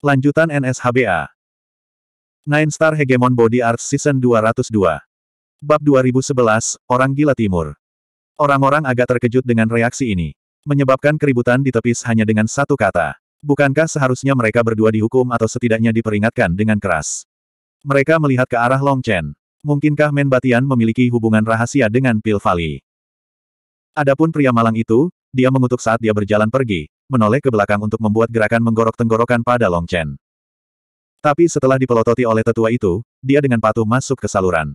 Lanjutan NSHBA Nine Star Hegemon Body Arts Season 202 Bab 2011, Orang Gila Timur Orang-orang agak terkejut dengan reaksi ini. Menyebabkan keributan ditepis hanya dengan satu kata. Bukankah seharusnya mereka berdua dihukum atau setidaknya diperingatkan dengan keras? Mereka melihat ke arah Long Chen. Mungkinkah Men Batian memiliki hubungan rahasia dengan Pil Valley? Adapun pria malang itu, dia mengutuk saat dia berjalan pergi, menoleh ke belakang untuk membuat gerakan menggorok tenggorokan pada Long Chen. Tapi setelah dipelototi oleh tetua itu, dia dengan patuh masuk ke saluran.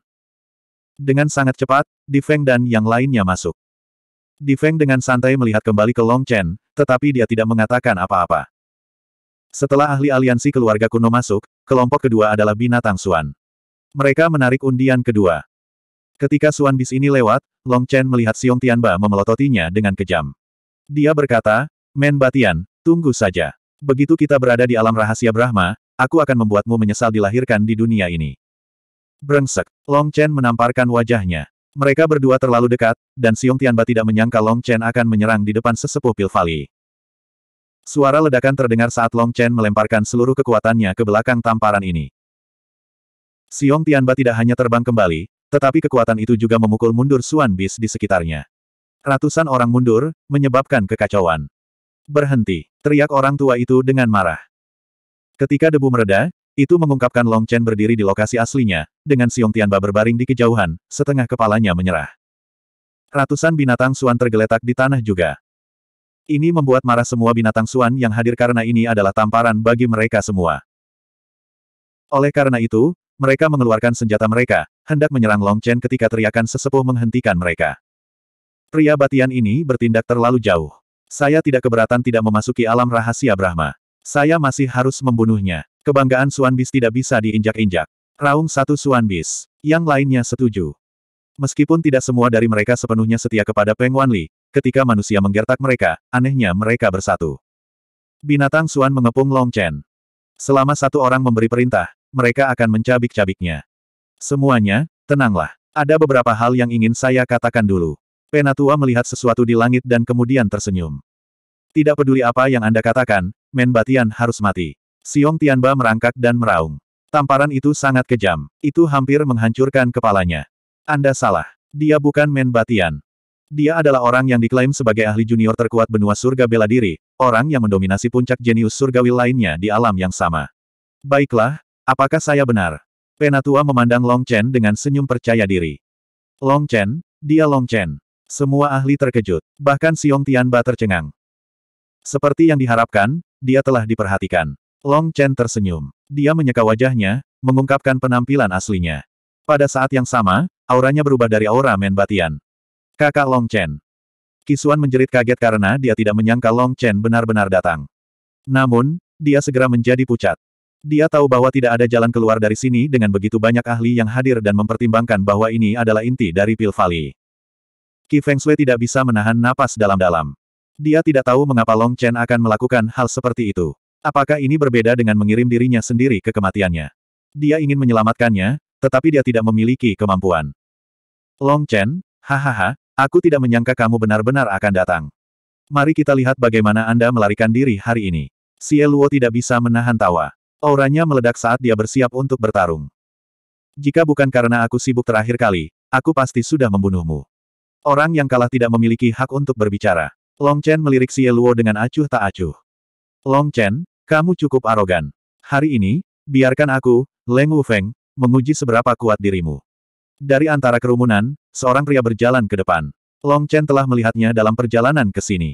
Dengan sangat cepat, Di Feng dan yang lainnya masuk. Di Feng dengan santai melihat kembali ke Long Chen, tetapi dia tidak mengatakan apa-apa. Setelah ahli aliansi keluarga kuno masuk, kelompok kedua adalah binatang Suan. Mereka menarik undian kedua. Ketika Suan Bis ini lewat, Long Chen melihat Siong Tianba memelototinya dengan kejam. Dia berkata, Men Batian, tunggu saja. Begitu kita berada di alam rahasia Brahma, aku akan membuatmu menyesal dilahirkan di dunia ini. Brengsek, Long Chen menamparkan wajahnya. Mereka berdua terlalu dekat, dan Siung Tianba tidak menyangka Long Chen akan menyerang di depan sesepuh Pilvali. Suara ledakan terdengar saat Long Chen melemparkan seluruh kekuatannya ke belakang tamparan ini. Siung Tianba tidak hanya terbang kembali, tetapi kekuatan itu juga memukul mundur Suan Bis di sekitarnya. Ratusan orang mundur, menyebabkan kekacauan. Berhenti, teriak orang tua itu dengan marah. Ketika debu mereda, itu mengungkapkan Long Chen berdiri di lokasi aslinya, dengan Siung Tianba berbaring di kejauhan, setengah kepalanya menyerah. Ratusan binatang suan tergeletak di tanah juga. Ini membuat marah semua binatang suan yang hadir karena ini adalah tamparan bagi mereka semua. Oleh karena itu, mereka mengeluarkan senjata mereka, hendak menyerang Long Chen ketika teriakan sesepuh menghentikan mereka. Pria batian ini bertindak terlalu jauh. Saya tidak keberatan tidak memasuki alam rahasia Brahma. Saya masih harus membunuhnya. Kebanggaan Suan Bis tidak bisa diinjak-injak. Raung satu Suan Bis. Yang lainnya setuju. Meskipun tidak semua dari mereka sepenuhnya setia kepada Peng Wanli, ketika manusia menggertak mereka, anehnya mereka bersatu. Binatang Suan mengepung Long Chen. Selama satu orang memberi perintah, mereka akan mencabik-cabiknya. Semuanya, tenanglah. Ada beberapa hal yang ingin saya katakan dulu. Penatua melihat sesuatu di langit dan kemudian tersenyum. Tidak peduli apa yang Anda katakan, Men Batian harus mati. Siong Tianba merangkak dan meraung. Tamparan itu sangat kejam. Itu hampir menghancurkan kepalanya. Anda salah. Dia bukan Men Batian. Dia adalah orang yang diklaim sebagai ahli junior terkuat benua surga bela diri, orang yang mendominasi puncak jenius surgawi lainnya di alam yang sama. Baiklah, apakah saya benar? Penatua memandang Long Chen dengan senyum percaya diri. Long Chen, dia Long Chen. Semua ahli terkejut. Bahkan Siong Tianba tercengang. Seperti yang diharapkan, dia telah diperhatikan. Long Chen tersenyum. Dia menyeka wajahnya, mengungkapkan penampilan aslinya. Pada saat yang sama, auranya berubah dari aura Men Batian. Kakak Long Chen. Kisuan menjerit kaget karena dia tidak menyangka Long Chen benar-benar datang. Namun, dia segera menjadi pucat. Dia tahu bahwa tidak ada jalan keluar dari sini dengan begitu banyak ahli yang hadir dan mempertimbangkan bahwa ini adalah inti dari Pil Valley. Qi Feng Shui tidak bisa menahan napas dalam-dalam. Dia tidak tahu mengapa Long Chen akan melakukan hal seperti itu. Apakah ini berbeda dengan mengirim dirinya sendiri ke kematiannya? Dia ingin menyelamatkannya, tetapi dia tidak memiliki kemampuan. Long Chen, hahaha, aku tidak menyangka kamu benar-benar akan datang. Mari kita lihat bagaimana Anda melarikan diri hari ini. Xie Luo tidak bisa menahan tawa. Auranya meledak saat dia bersiap untuk bertarung. Jika bukan karena aku sibuk terakhir kali, aku pasti sudah membunuhmu. Orang yang kalah tidak memiliki hak untuk berbicara. Long Chen melirik Xie Luo dengan acuh tak acuh. Long Chen, kamu cukup arogan. Hari ini, biarkan aku, Leng Wufeng, menguji seberapa kuat dirimu. Dari antara kerumunan, seorang pria berjalan ke depan. Long Chen telah melihatnya dalam perjalanan ke sini.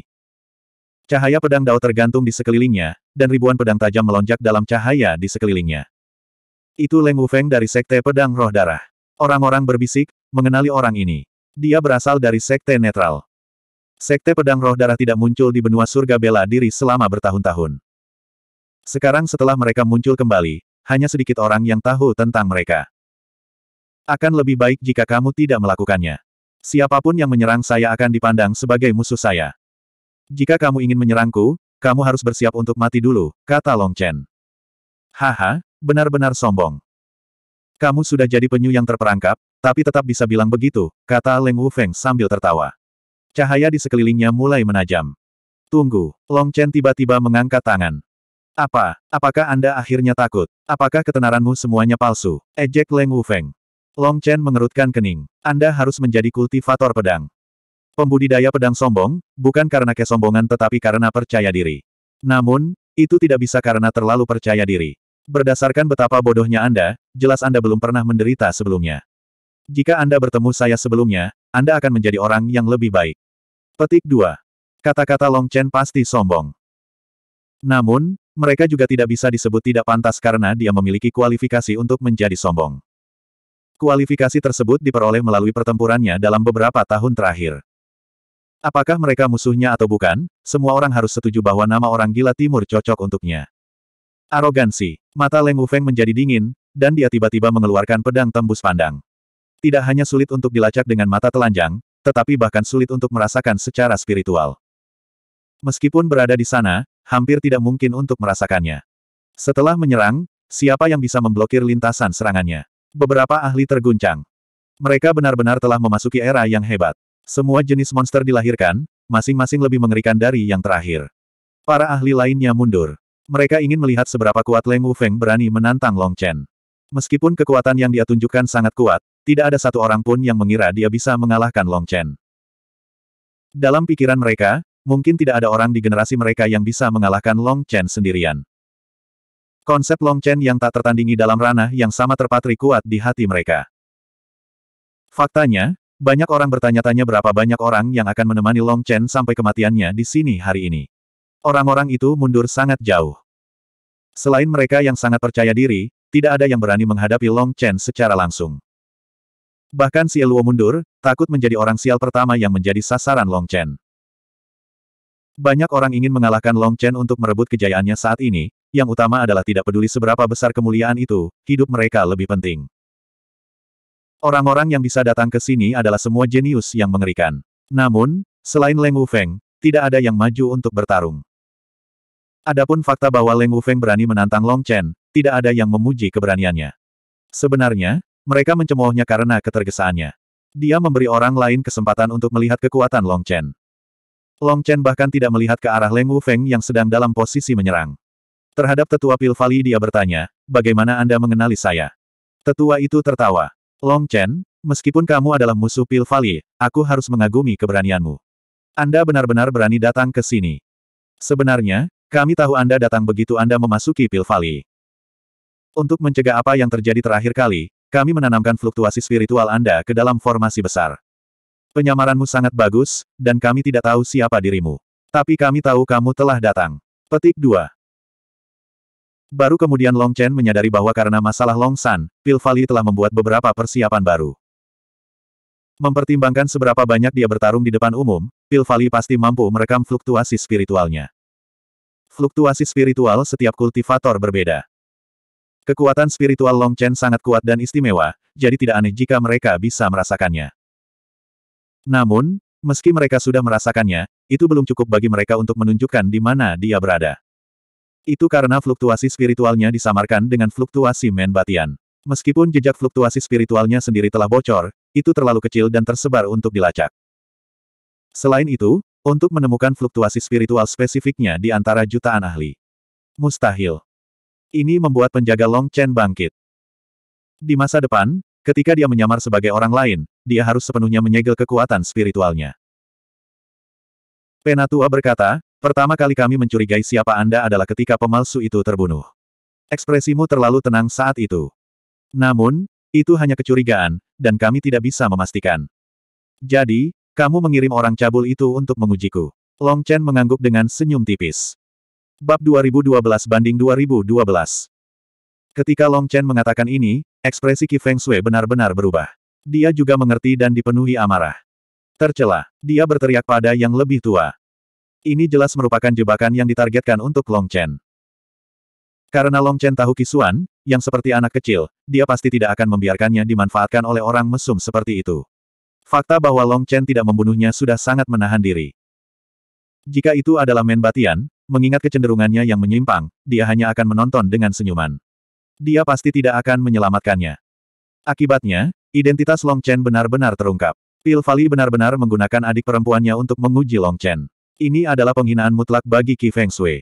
Cahaya pedang Dao tergantung di sekelilingnya, dan ribuan pedang tajam melonjak dalam cahaya di sekelilingnya. Itu Leng Wufeng dari Sekte Pedang Roh Darah. Orang-orang berbisik, mengenali orang ini. Dia berasal dari sekte netral. Sekte pedang roh darah tidak muncul di benua surga bela diri selama bertahun-tahun. Sekarang setelah mereka muncul kembali, hanya sedikit orang yang tahu tentang mereka. Akan lebih baik jika kamu tidak melakukannya. Siapapun yang menyerang saya akan dipandang sebagai musuh saya. Jika kamu ingin menyerangku, kamu harus bersiap untuk mati dulu, kata Long Chen. Haha, benar-benar sombong. Kamu sudah jadi penyu yang terperangkap, tapi tetap bisa bilang begitu, kata Leng Wufeng sambil tertawa. Cahaya di sekelilingnya mulai menajam. Tunggu, Long Chen tiba-tiba mengangkat tangan. Apa? Apakah Anda akhirnya takut? Apakah ketenaranmu semuanya palsu? Ejek Leng Wufeng. Long Chen mengerutkan kening. Anda harus menjadi kultivator pedang. Pembudidaya pedang sombong, bukan karena kesombongan tetapi karena percaya diri. Namun, itu tidak bisa karena terlalu percaya diri. Berdasarkan betapa bodohnya Anda, jelas Anda belum pernah menderita sebelumnya. Jika Anda bertemu saya sebelumnya, Anda akan menjadi orang yang lebih baik. Petik 2. Kata-kata Long Chen pasti sombong. Namun, mereka juga tidak bisa disebut tidak pantas karena dia memiliki kualifikasi untuk menjadi sombong. Kualifikasi tersebut diperoleh melalui pertempurannya dalam beberapa tahun terakhir. Apakah mereka musuhnya atau bukan, semua orang harus setuju bahwa nama orang gila timur cocok untuknya. Arogansi. Mata Leng Wufeng menjadi dingin, dan dia tiba-tiba mengeluarkan pedang tembus pandang. Tidak hanya sulit untuk dilacak dengan mata telanjang, tetapi bahkan sulit untuk merasakan secara spiritual. Meskipun berada di sana, hampir tidak mungkin untuk merasakannya. Setelah menyerang, siapa yang bisa memblokir lintasan serangannya? Beberapa ahli terguncang. Mereka benar-benar telah memasuki era yang hebat. Semua jenis monster dilahirkan, masing-masing lebih mengerikan dari yang terakhir. Para ahli lainnya mundur. Mereka ingin melihat seberapa kuat Leng Wufeng berani menantang Long Chen. Meskipun kekuatan yang dia tunjukkan sangat kuat, tidak ada satu orang pun yang mengira dia bisa mengalahkan Long Chen. Dalam pikiran mereka, mungkin tidak ada orang di generasi mereka yang bisa mengalahkan Long Chen sendirian. Konsep Long Chen yang tak tertandingi dalam ranah yang sama terpatri kuat di hati mereka. Faktanya, banyak orang bertanya-tanya berapa banyak orang yang akan menemani Long Chen sampai kematiannya di sini hari ini. Orang-orang itu mundur sangat jauh. Selain mereka yang sangat percaya diri, tidak ada yang berani menghadapi Long Chen secara langsung. Bahkan si Eluo mundur, takut menjadi orang sial pertama yang menjadi sasaran Long Chen. Banyak orang ingin mengalahkan Long Chen untuk merebut kejayaannya saat ini, yang utama adalah tidak peduli seberapa besar kemuliaan itu, hidup mereka lebih penting. Orang-orang yang bisa datang ke sini adalah semua jenius yang mengerikan. Namun, selain Leng feng tidak ada yang maju untuk bertarung. Adapun fakta bahwa Leng feng berani menantang Long Chen, tidak ada yang memuji keberaniannya. Sebenarnya, mereka mencemoohnya karena ketergesaannya. Dia memberi orang lain kesempatan untuk melihat kekuatan Long Chen. Long Chen bahkan tidak melihat ke arah Leng Wu Feng yang sedang dalam posisi menyerang. Terhadap tetua Pil Valley dia bertanya, bagaimana Anda mengenali saya? Tetua itu tertawa. Long Chen, meskipun kamu adalah musuh Pil Valley, aku harus mengagumi keberanianmu. Anda benar-benar berani datang ke sini. Sebenarnya, kami tahu Anda datang begitu Anda memasuki Pil Valley. Untuk mencegah apa yang terjadi terakhir kali, kami menanamkan fluktuasi spiritual Anda ke dalam formasi besar. Penyamaranmu sangat bagus, dan kami tidak tahu siapa dirimu. Tapi kami tahu kamu telah datang. Petik 2. Baru kemudian Long Chen menyadari bahwa karena masalah Long San, Pil Valley telah membuat beberapa persiapan baru. Mempertimbangkan seberapa banyak dia bertarung di depan umum, Pil Valley pasti mampu merekam fluktuasi spiritualnya. Fluktuasi spiritual setiap kultivator berbeda. Kekuatan spiritual Long Chen sangat kuat dan istimewa, jadi tidak aneh jika mereka bisa merasakannya. Namun, meski mereka sudah merasakannya, itu belum cukup bagi mereka untuk menunjukkan di mana dia berada. Itu karena fluktuasi spiritualnya disamarkan dengan fluktuasi men Meskipun jejak fluktuasi spiritualnya sendiri telah bocor, itu terlalu kecil dan tersebar untuk dilacak. Selain itu, untuk menemukan fluktuasi spiritual spesifiknya di antara jutaan ahli. Mustahil. Ini membuat penjaga Long Chen bangkit. Di masa depan, ketika dia menyamar sebagai orang lain, dia harus sepenuhnya menyegel kekuatan spiritualnya. Penatua berkata, pertama kali kami mencurigai siapa Anda adalah ketika pemalsu itu terbunuh. Ekspresimu terlalu tenang saat itu. Namun, itu hanya kecurigaan, dan kami tidak bisa memastikan. Jadi, kamu mengirim orang cabul itu untuk mengujiku. Long Chen mengangguk dengan senyum tipis. Bab 2012 banding 2012. Ketika Long Chen mengatakan ini, ekspresi Qi Feng Shui benar-benar berubah. Dia juga mengerti dan dipenuhi amarah. Tercela, dia berteriak pada yang lebih tua. Ini jelas merupakan jebakan yang ditargetkan untuk Long Chen. Karena Long Chen tahu Kisuan, yang seperti anak kecil, dia pasti tidak akan membiarkannya dimanfaatkan oleh orang mesum seperti itu. Fakta bahwa Long Chen tidak membunuhnya sudah sangat menahan diri. Jika itu adalah menbatian. Batian, mengingat kecenderungannya yang menyimpang, dia hanya akan menonton dengan senyuman. Dia pasti tidak akan menyelamatkannya. Akibatnya, identitas Long Chen benar-benar terungkap. Pil Fali benar-benar menggunakan adik perempuannya untuk menguji Long Chen. Ini adalah penghinaan mutlak bagi Qi Feng Shui.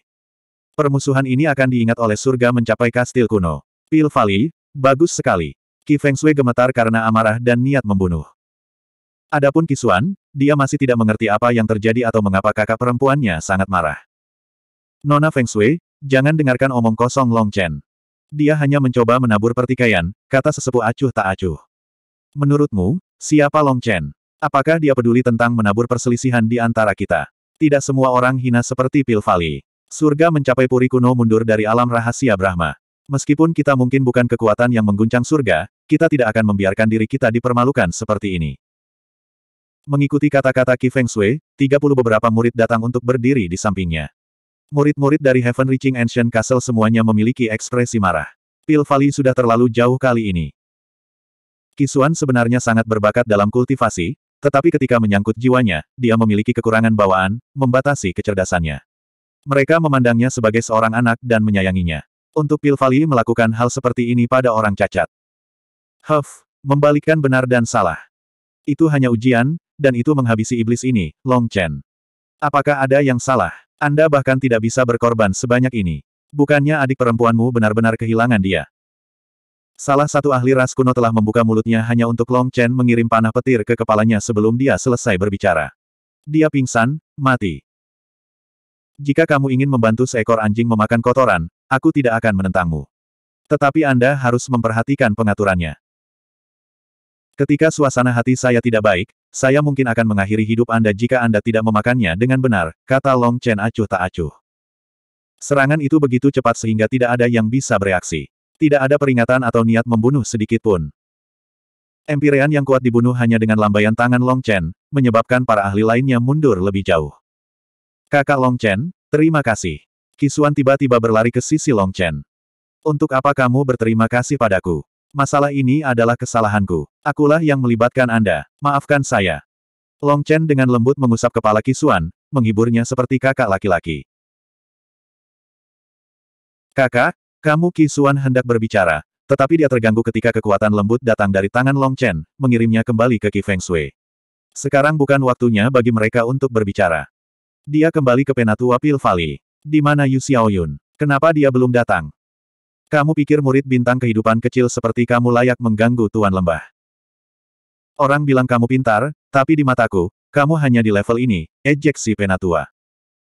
Permusuhan ini akan diingat oleh surga mencapai kastil kuno. Pil Fali, bagus sekali. Qi Feng Shui gemetar karena amarah dan niat membunuh. Adapun Kisuan, dia masih tidak mengerti apa yang terjadi atau mengapa kakak perempuannya sangat marah. Nona Feng Shui, jangan dengarkan omong kosong Long Chen. Dia hanya mencoba menabur pertikaian, kata sesepuh acuh tak acuh. Menurutmu, siapa Long Chen? Apakah dia peduli tentang menabur perselisihan di antara kita? Tidak semua orang hina seperti Pil Surga mencapai puri kuno mundur dari alam rahasia Brahma. Meskipun kita mungkin bukan kekuatan yang mengguncang surga, kita tidak akan membiarkan diri kita dipermalukan seperti ini. Mengikuti kata-kata Ki Feng Shui, 30 beberapa murid datang untuk berdiri di sampingnya. Murid-murid dari Heaven Reaching Ancient Castle semuanya memiliki ekspresi marah. Pil Valley sudah terlalu jauh kali ini. Kisuan sebenarnya sangat berbakat dalam kultivasi, tetapi ketika menyangkut jiwanya, dia memiliki kekurangan bawaan, membatasi kecerdasannya. Mereka memandangnya sebagai seorang anak dan menyayanginya. Untuk Pil Valley melakukan hal seperti ini pada orang cacat. Huff, membalikkan benar dan salah. Itu hanya ujian, dan itu menghabisi iblis ini, Long Chen. Apakah ada yang salah? Anda bahkan tidak bisa berkorban sebanyak ini. Bukannya adik perempuanmu benar-benar kehilangan dia. Salah satu ahli ras kuno telah membuka mulutnya hanya untuk Long Chen mengirim panah petir ke kepalanya sebelum dia selesai berbicara. Dia pingsan, mati. Jika kamu ingin membantu seekor anjing memakan kotoran, aku tidak akan menentangmu. Tetapi Anda harus memperhatikan pengaturannya. Ketika suasana hati saya tidak baik, saya mungkin akan mengakhiri hidup Anda jika Anda tidak memakannya dengan benar, kata Long Chen acuh tak acuh. Serangan itu begitu cepat sehingga tidak ada yang bisa bereaksi. Tidak ada peringatan atau niat membunuh sedikit pun. Empirean yang kuat dibunuh hanya dengan lambaian tangan Long Chen, menyebabkan para ahli lainnya mundur lebih jauh. Kakak Long Chen, terima kasih. Kisuan tiba-tiba berlari ke sisi Long Chen. Untuk apa kamu berterima kasih padaku? Masalah ini adalah kesalahanku. Akulah yang melibatkan Anda. Maafkan saya. Long Chen dengan lembut mengusap kepala Kisuan, menghiburnya seperti kakak laki-laki. Kakak, kamu Kisuan hendak berbicara, tetapi dia terganggu ketika kekuatan lembut datang dari tangan Long Chen, mengirimnya kembali ke Ki Feng Shui. Sekarang bukan waktunya bagi mereka untuk berbicara. Dia kembali ke Penatua Pil Valley. Di mana Yu Xiaoyun? Kenapa dia belum datang? Kamu pikir murid bintang kehidupan kecil seperti kamu layak mengganggu Tuan Lembah? Orang bilang kamu pintar, tapi di mataku, kamu hanya di level ini, ejeksi penatua.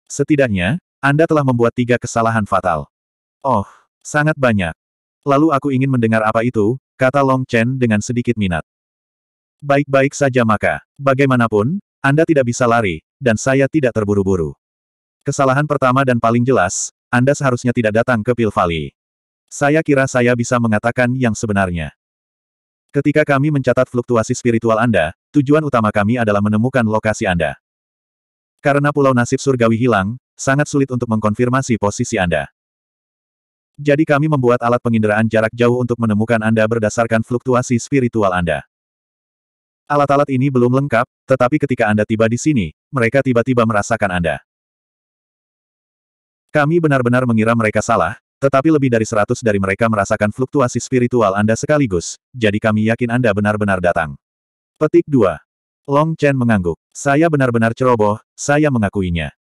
Setidaknya, Anda telah membuat tiga kesalahan fatal. Oh, sangat banyak. Lalu aku ingin mendengar apa itu, kata Long Chen dengan sedikit minat. Baik-baik saja maka, bagaimanapun, Anda tidak bisa lari, dan saya tidak terburu-buru. Kesalahan pertama dan paling jelas, Anda seharusnya tidak datang ke Pilvali. Valley. Saya kira saya bisa mengatakan yang sebenarnya. Ketika kami mencatat fluktuasi spiritual Anda, tujuan utama kami adalah menemukan lokasi Anda. Karena pulau nasib surgawi hilang, sangat sulit untuk mengkonfirmasi posisi Anda. Jadi kami membuat alat penginderaan jarak jauh untuk menemukan Anda berdasarkan fluktuasi spiritual Anda. Alat-alat ini belum lengkap, tetapi ketika Anda tiba di sini, mereka tiba-tiba merasakan Anda. Kami benar-benar mengira mereka salah, tetapi lebih dari seratus dari mereka merasakan fluktuasi spiritual Anda sekaligus, jadi kami yakin Anda benar-benar datang. Petik 2. Long Chen mengangguk. Saya benar-benar ceroboh, saya mengakuinya.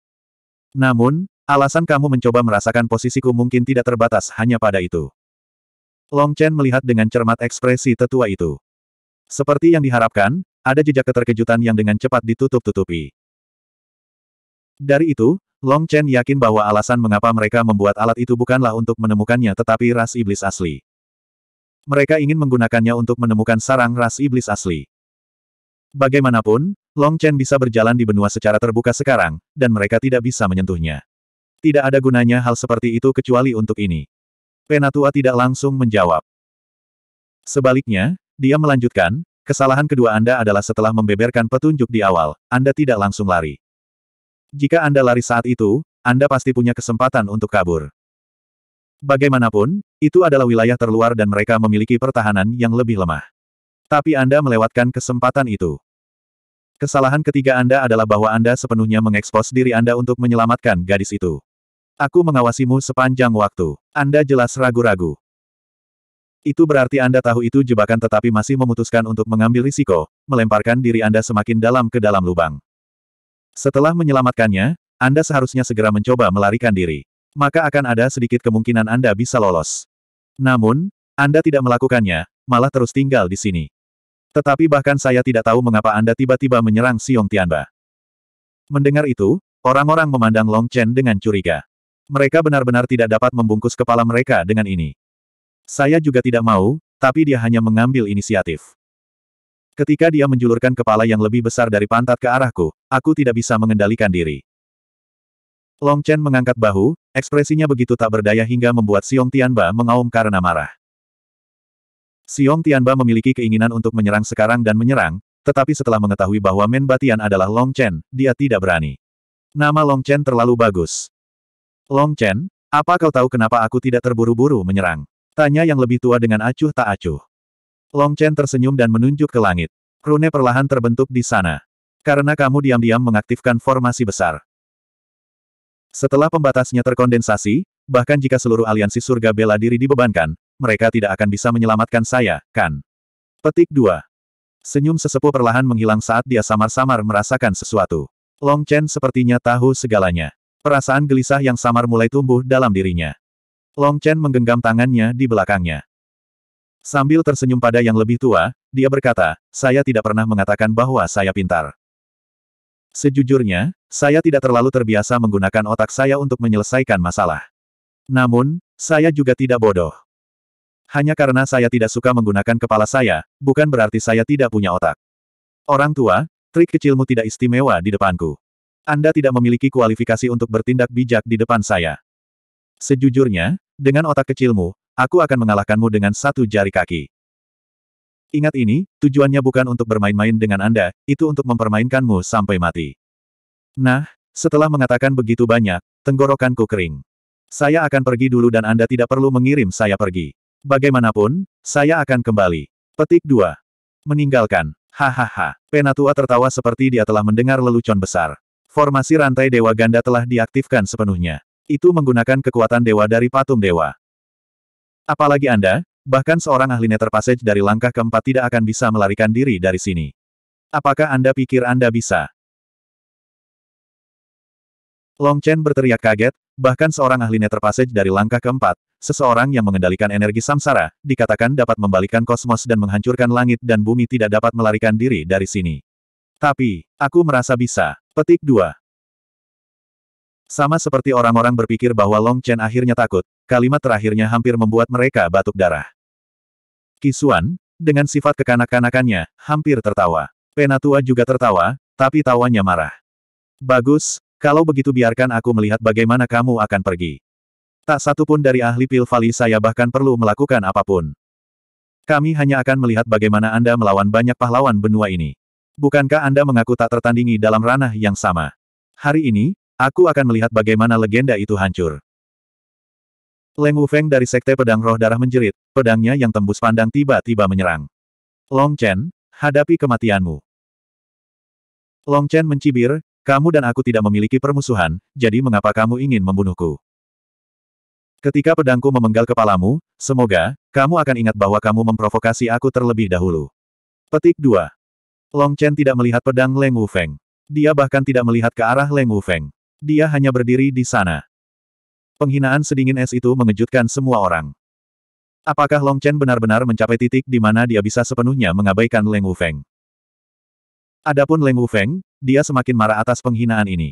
Namun, alasan kamu mencoba merasakan posisiku mungkin tidak terbatas hanya pada itu. Long Chen melihat dengan cermat ekspresi tetua itu. Seperti yang diharapkan, ada jejak keterkejutan yang dengan cepat ditutup-tutupi. Dari itu, Long Chen yakin bahwa alasan mengapa mereka membuat alat itu bukanlah untuk menemukannya tetapi ras iblis asli. Mereka ingin menggunakannya untuk menemukan sarang ras iblis asli. Bagaimanapun, Long Chen bisa berjalan di benua secara terbuka sekarang, dan mereka tidak bisa menyentuhnya. Tidak ada gunanya hal seperti itu kecuali untuk ini. Penatua tidak langsung menjawab. Sebaliknya, dia melanjutkan, kesalahan kedua Anda adalah setelah membeberkan petunjuk di awal, Anda tidak langsung lari. Jika Anda lari saat itu, Anda pasti punya kesempatan untuk kabur. Bagaimanapun, itu adalah wilayah terluar dan mereka memiliki pertahanan yang lebih lemah. Tapi Anda melewatkan kesempatan itu. Kesalahan ketiga Anda adalah bahwa Anda sepenuhnya mengekspos diri Anda untuk menyelamatkan gadis itu. Aku mengawasimu sepanjang waktu. Anda jelas ragu-ragu. Itu berarti Anda tahu itu jebakan tetapi masih memutuskan untuk mengambil risiko, melemparkan diri Anda semakin dalam ke dalam lubang. Setelah menyelamatkannya, Anda seharusnya segera mencoba melarikan diri. Maka akan ada sedikit kemungkinan Anda bisa lolos. Namun, Anda tidak melakukannya, malah terus tinggal di sini. Tetapi bahkan saya tidak tahu mengapa Anda tiba-tiba menyerang Siong Tianba. Mendengar itu, orang-orang memandang Long Chen dengan curiga. Mereka benar-benar tidak dapat membungkus kepala mereka dengan ini. Saya juga tidak mau, tapi dia hanya mengambil inisiatif. Ketika dia menjulurkan kepala yang lebih besar dari pantat ke arahku, aku tidak bisa mengendalikan diri. Long Chen mengangkat bahu, ekspresinya begitu tak berdaya hingga membuat Xiong Tianba mengaum karena marah. Xiong Tianba memiliki keinginan untuk menyerang sekarang dan menyerang, tetapi setelah mengetahui bahwa Men Batian adalah Long Chen, dia tidak berani. Nama Long Chen terlalu bagus. Long Chen, apa kau tahu kenapa aku tidak terburu-buru menyerang? Tanya yang lebih tua dengan acuh tak acuh. Long Chen tersenyum dan menunjuk ke langit. Rune perlahan terbentuk di sana. Karena kamu diam-diam mengaktifkan formasi besar. Setelah pembatasnya terkondensasi, bahkan jika seluruh aliansi surga bela diri dibebankan, mereka tidak akan bisa menyelamatkan saya, kan? Petik 2. Senyum sesepuh perlahan menghilang saat dia samar-samar merasakan sesuatu. Long Chen sepertinya tahu segalanya. Perasaan gelisah yang samar mulai tumbuh dalam dirinya. Long Chen menggenggam tangannya di belakangnya. Sambil tersenyum pada yang lebih tua, dia berkata, saya tidak pernah mengatakan bahwa saya pintar. Sejujurnya, saya tidak terlalu terbiasa menggunakan otak saya untuk menyelesaikan masalah. Namun, saya juga tidak bodoh. Hanya karena saya tidak suka menggunakan kepala saya, bukan berarti saya tidak punya otak. Orang tua, trik kecilmu tidak istimewa di depanku. Anda tidak memiliki kualifikasi untuk bertindak bijak di depan saya. Sejujurnya, dengan otak kecilmu, Aku akan mengalahkanmu dengan satu jari kaki. Ingat ini, tujuannya bukan untuk bermain-main dengan Anda, itu untuk mempermainkanmu sampai mati. Nah, setelah mengatakan begitu banyak, tenggorokanku kering. Saya akan pergi dulu dan Anda tidak perlu mengirim saya pergi. Bagaimanapun, saya akan kembali. Petik 2. Meninggalkan. Hahaha. Penatua tertawa seperti dia telah mendengar lelucon besar. Formasi rantai Dewa Ganda telah diaktifkan sepenuhnya. Itu menggunakan kekuatan dewa dari patung dewa. Apalagi Anda, bahkan seorang ahli Nether Passage dari langkah keempat tidak akan bisa melarikan diri dari sini. Apakah Anda pikir Anda bisa? Long Chen berteriak kaget, bahkan seorang ahli Nether Passage dari langkah keempat, seseorang yang mengendalikan energi samsara, dikatakan dapat membalikan kosmos dan menghancurkan langit dan bumi tidak dapat melarikan diri dari sini. Tapi, aku merasa bisa. Petik 2. Sama seperti orang-orang berpikir bahwa Long Chen akhirnya takut, Kalimat terakhirnya hampir membuat mereka batuk darah. Kisuan, dengan sifat kekanak-kanakannya, hampir tertawa. Penatua juga tertawa, tapi tawanya marah. Bagus, kalau begitu biarkan aku melihat bagaimana kamu akan pergi. Tak satu pun dari ahli pil vali saya bahkan perlu melakukan apapun. Kami hanya akan melihat bagaimana Anda melawan banyak pahlawan benua ini. Bukankah Anda mengaku tak tertandingi dalam ranah yang sama? Hari ini, aku akan melihat bagaimana legenda itu hancur. Leng Wufeng dari Sekte Pedang Roh Darah menjerit, pedangnya yang tembus pandang tiba-tiba menyerang. Long Chen, hadapi kematianmu. Long Chen mencibir, kamu dan aku tidak memiliki permusuhan, jadi mengapa kamu ingin membunuhku? Ketika pedangku memenggal kepalamu, semoga, kamu akan ingat bahwa kamu memprovokasi aku terlebih dahulu. Petik 2. Long Chen tidak melihat pedang Leng Wufeng. Dia bahkan tidak melihat ke arah Leng Wufeng. Dia hanya berdiri di sana. Penghinaan sedingin es itu mengejutkan semua orang. Apakah Long Chen benar-benar mencapai titik di mana dia bisa sepenuhnya mengabaikan Leng Wufeng? Adapun Leng Wufeng, dia semakin marah atas penghinaan ini.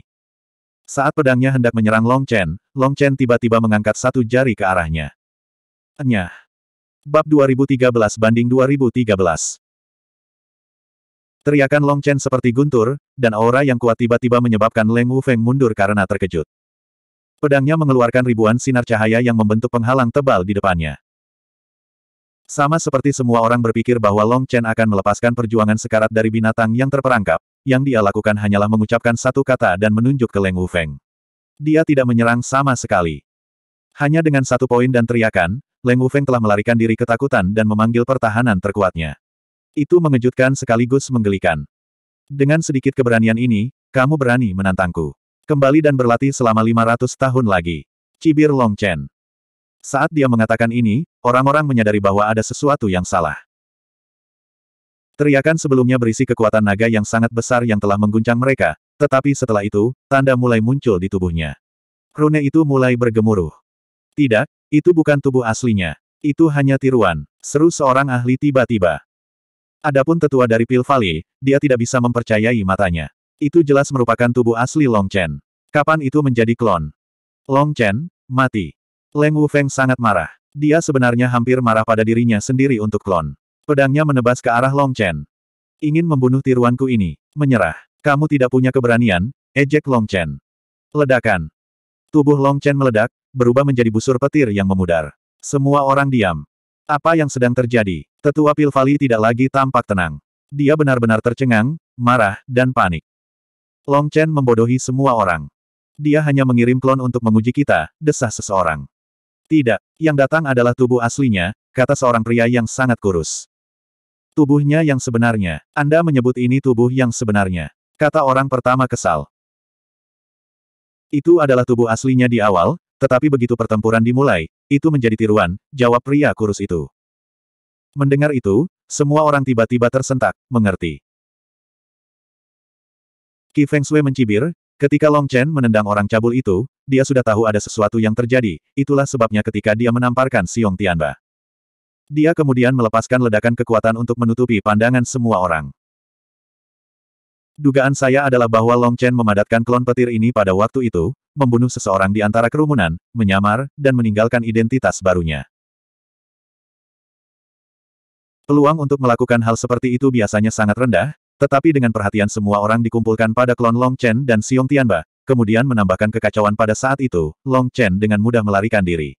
Saat pedangnya hendak menyerang Long Chen, Long Chen tiba-tiba mengangkat satu jari ke arahnya. Enyah. Bab 2013 banding 2013. Teriakan Long Chen seperti guntur, dan aura yang kuat tiba-tiba menyebabkan Leng Wufeng mundur karena terkejut. Pedangnya mengeluarkan ribuan sinar cahaya yang membentuk penghalang tebal di depannya. Sama seperti semua orang berpikir bahwa Long Chen akan melepaskan perjuangan sekarat dari binatang yang terperangkap, yang dia lakukan hanyalah mengucapkan satu kata dan menunjuk ke Leng Wufeng. Dia tidak menyerang sama sekali. Hanya dengan satu poin dan teriakan, Leng Wufeng telah melarikan diri ketakutan dan memanggil pertahanan terkuatnya. Itu mengejutkan sekaligus menggelikan. Dengan sedikit keberanian ini, kamu berani menantangku. Kembali dan berlatih selama 500 tahun lagi. Cibir Long Chen. Saat dia mengatakan ini, orang-orang menyadari bahwa ada sesuatu yang salah. Teriakan sebelumnya berisi kekuatan naga yang sangat besar yang telah mengguncang mereka, tetapi setelah itu, tanda mulai muncul di tubuhnya. Rune itu mulai bergemuruh. Tidak, itu bukan tubuh aslinya. Itu hanya tiruan, seru seorang ahli tiba-tiba. Adapun tetua dari Pil Valley, dia tidak bisa mempercayai matanya. Itu jelas merupakan tubuh asli Long Chen. Kapan itu menjadi klon? Long Chen, mati. Leng Wu Feng sangat marah. Dia sebenarnya hampir marah pada dirinya sendiri untuk klon. Pedangnya menebas ke arah Long Chen. Ingin membunuh tiruanku ini. Menyerah. Kamu tidak punya keberanian, ejek Long Chen. Ledakan. Tubuh Long Chen meledak, berubah menjadi busur petir yang memudar. Semua orang diam. Apa yang sedang terjadi? Tetua Pilvali tidak lagi tampak tenang. Dia benar-benar tercengang, marah, dan panik. Long Chen membodohi semua orang. Dia hanya mengirim klon untuk menguji kita, desah seseorang. Tidak, yang datang adalah tubuh aslinya, kata seorang pria yang sangat kurus. Tubuhnya yang sebenarnya. Anda menyebut ini tubuh yang sebenarnya. Kata orang pertama kesal. Itu adalah tubuh aslinya di awal, tetapi begitu pertempuran dimulai, itu menjadi tiruan, jawab pria kurus itu. Mendengar itu, semua orang tiba-tiba tersentak, mengerti. Qi Feng Sui mencibir, ketika Long Chen menendang orang cabul itu, dia sudah tahu ada sesuatu yang terjadi, itulah sebabnya ketika dia menamparkan Xiong Tianba. Dia kemudian melepaskan ledakan kekuatan untuk menutupi pandangan semua orang. Dugaan saya adalah bahwa Long Chen memadatkan klon petir ini pada waktu itu, membunuh seseorang di antara kerumunan, menyamar, dan meninggalkan identitas barunya. Peluang untuk melakukan hal seperti itu biasanya sangat rendah, tetapi dengan perhatian semua orang dikumpulkan pada klon Long Chen dan Xiong Tianba, kemudian menambahkan kekacauan pada saat itu, Long Chen dengan mudah melarikan diri.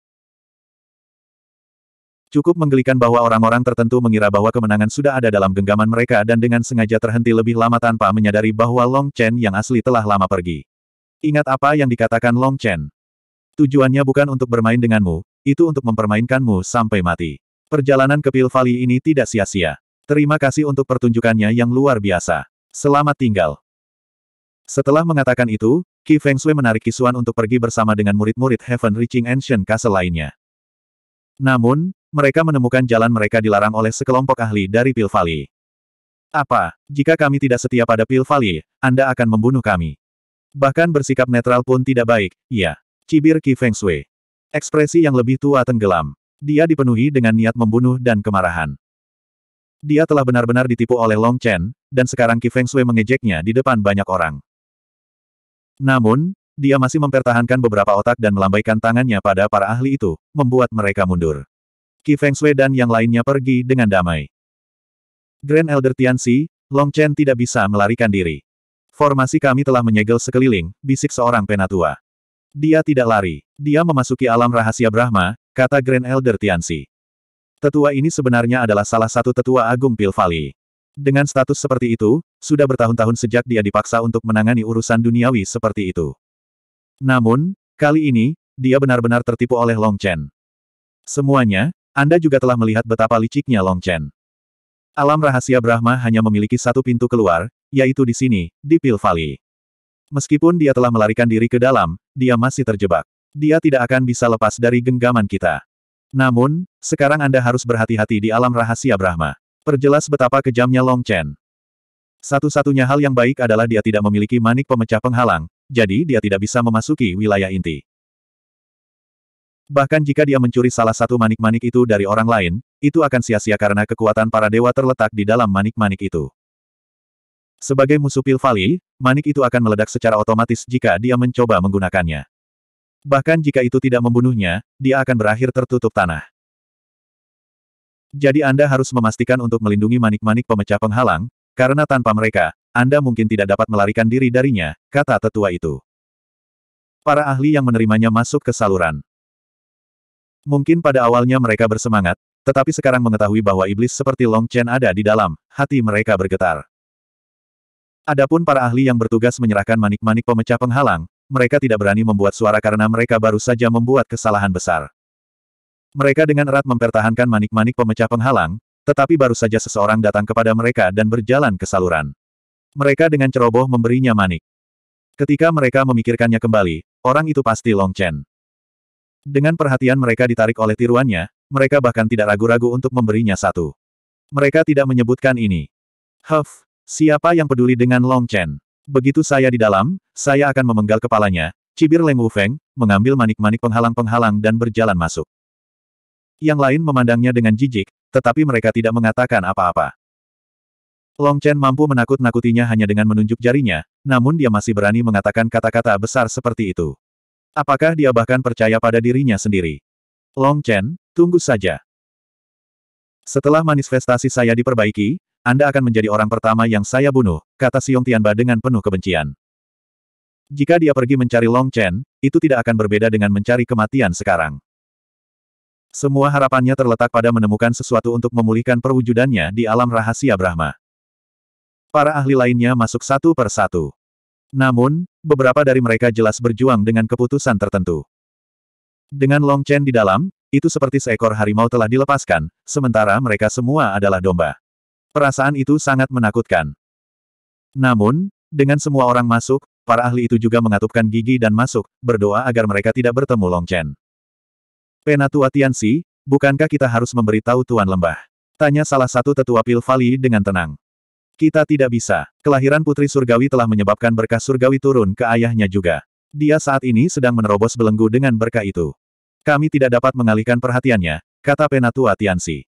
Cukup menggelikan bahwa orang-orang tertentu mengira bahwa kemenangan sudah ada dalam genggaman mereka dan dengan sengaja terhenti lebih lama tanpa menyadari bahwa Long Chen yang asli telah lama pergi. Ingat apa yang dikatakan Long Chen. Tujuannya bukan untuk bermain denganmu, itu untuk mempermainkanmu sampai mati. Perjalanan ke Pil Valley ini tidak sia-sia. Terima kasih untuk pertunjukannya yang luar biasa. Selamat tinggal. Setelah mengatakan itu, Qi Feng Shui menarik Kisuan untuk pergi bersama dengan murid-murid Heaven Reaching Ancient Castle lainnya. Namun, mereka menemukan jalan mereka dilarang oleh sekelompok ahli dari Pil Valley. Apa, jika kami tidak setia pada Pil Valley, Anda akan membunuh kami. Bahkan bersikap netral pun tidak baik, iya. Cibir Qi Feng Shui. Ekspresi yang lebih tua tenggelam. Dia dipenuhi dengan niat membunuh dan kemarahan. Dia telah benar-benar ditipu oleh Long Chen, dan sekarang Qi Feng Shui mengejeknya di depan banyak orang. Namun, dia masih mempertahankan beberapa otak dan melambaikan tangannya pada para ahli itu, membuat mereka mundur. Qi Feng Shui dan yang lainnya pergi dengan damai. Grand Elder Tianxi, Long Chen tidak bisa melarikan diri. Formasi kami telah menyegel sekeliling, bisik seorang penatua. Dia tidak lari. Dia memasuki alam rahasia Brahma, kata Grand Elder Tianxi. Tetua ini sebenarnya adalah salah satu tetua agung Pilvali. Dengan status seperti itu, sudah bertahun-tahun sejak dia dipaksa untuk menangani urusan duniawi seperti itu. Namun, kali ini, dia benar-benar tertipu oleh Long Chen. Semuanya, Anda juga telah melihat betapa liciknya Long Chen. Alam rahasia Brahma hanya memiliki satu pintu keluar, yaitu di sini, di Pilvali. Meskipun dia telah melarikan diri ke dalam, dia masih terjebak. Dia tidak akan bisa lepas dari genggaman kita. Namun, sekarang Anda harus berhati-hati di alam rahasia Brahma. Perjelas betapa kejamnya Long Chen. Satu-satunya hal yang baik adalah dia tidak memiliki manik pemecah penghalang, jadi dia tidak bisa memasuki wilayah inti. Bahkan jika dia mencuri salah satu manik-manik itu dari orang lain, itu akan sia-sia karena kekuatan para dewa terletak di dalam manik-manik itu. Sebagai musuh Pilvali, manik itu akan meledak secara otomatis jika dia mencoba menggunakannya. Bahkan jika itu tidak membunuhnya, dia akan berakhir tertutup tanah. Jadi Anda harus memastikan untuk melindungi manik-manik pemecah penghalang, karena tanpa mereka, Anda mungkin tidak dapat melarikan diri darinya, kata tetua itu. Para ahli yang menerimanya masuk ke saluran. Mungkin pada awalnya mereka bersemangat, tetapi sekarang mengetahui bahwa iblis seperti Long Chen ada di dalam, hati mereka bergetar. Adapun para ahli yang bertugas menyerahkan manik-manik pemecah penghalang, mereka tidak berani membuat suara karena mereka baru saja membuat kesalahan besar. Mereka dengan erat mempertahankan manik-manik pemecah penghalang, tetapi baru saja seseorang datang kepada mereka dan berjalan ke saluran. Mereka dengan ceroboh memberinya manik. Ketika mereka memikirkannya kembali, orang itu pasti Long Chen. Dengan perhatian mereka ditarik oleh tiruannya, mereka bahkan tidak ragu-ragu untuk memberinya satu. Mereka tidak menyebutkan ini. Huff, siapa yang peduli dengan Long Chen? Begitu saya di dalam, saya akan memenggal kepalanya. Cibir Leng Wufeng, mengambil manik-manik penghalang-penghalang dan berjalan masuk. Yang lain memandangnya dengan jijik, tetapi mereka tidak mengatakan apa-apa. Long Chen mampu menakut-nakutinya hanya dengan menunjuk jarinya, namun dia masih berani mengatakan kata-kata besar seperti itu. Apakah dia bahkan percaya pada dirinya sendiri? Long Chen, tunggu saja. Setelah manifestasi saya diperbaiki, anda akan menjadi orang pertama yang saya bunuh, kata Siung Tianba dengan penuh kebencian. Jika dia pergi mencari Long Chen, itu tidak akan berbeda dengan mencari kematian sekarang. Semua harapannya terletak pada menemukan sesuatu untuk memulihkan perwujudannya di alam rahasia Brahma. Para ahli lainnya masuk satu per satu. Namun, beberapa dari mereka jelas berjuang dengan keputusan tertentu. Dengan Long Chen di dalam, itu seperti seekor harimau telah dilepaskan, sementara mereka semua adalah domba. Perasaan itu sangat menakutkan. Namun, dengan semua orang masuk, para ahli itu juga mengatupkan gigi dan masuk, berdoa agar mereka tidak bertemu Long Chen. Penatua Tianxi, bukankah kita harus memberitahu Tuan Lembah? Tanya salah satu tetua Pilvali dengan tenang. Kita tidak bisa. Kelahiran Putri Surgawi telah menyebabkan berkah Surgawi turun ke ayahnya juga. Dia saat ini sedang menerobos belenggu dengan berkah itu. Kami tidak dapat mengalihkan perhatiannya, kata Penatua Tianxi.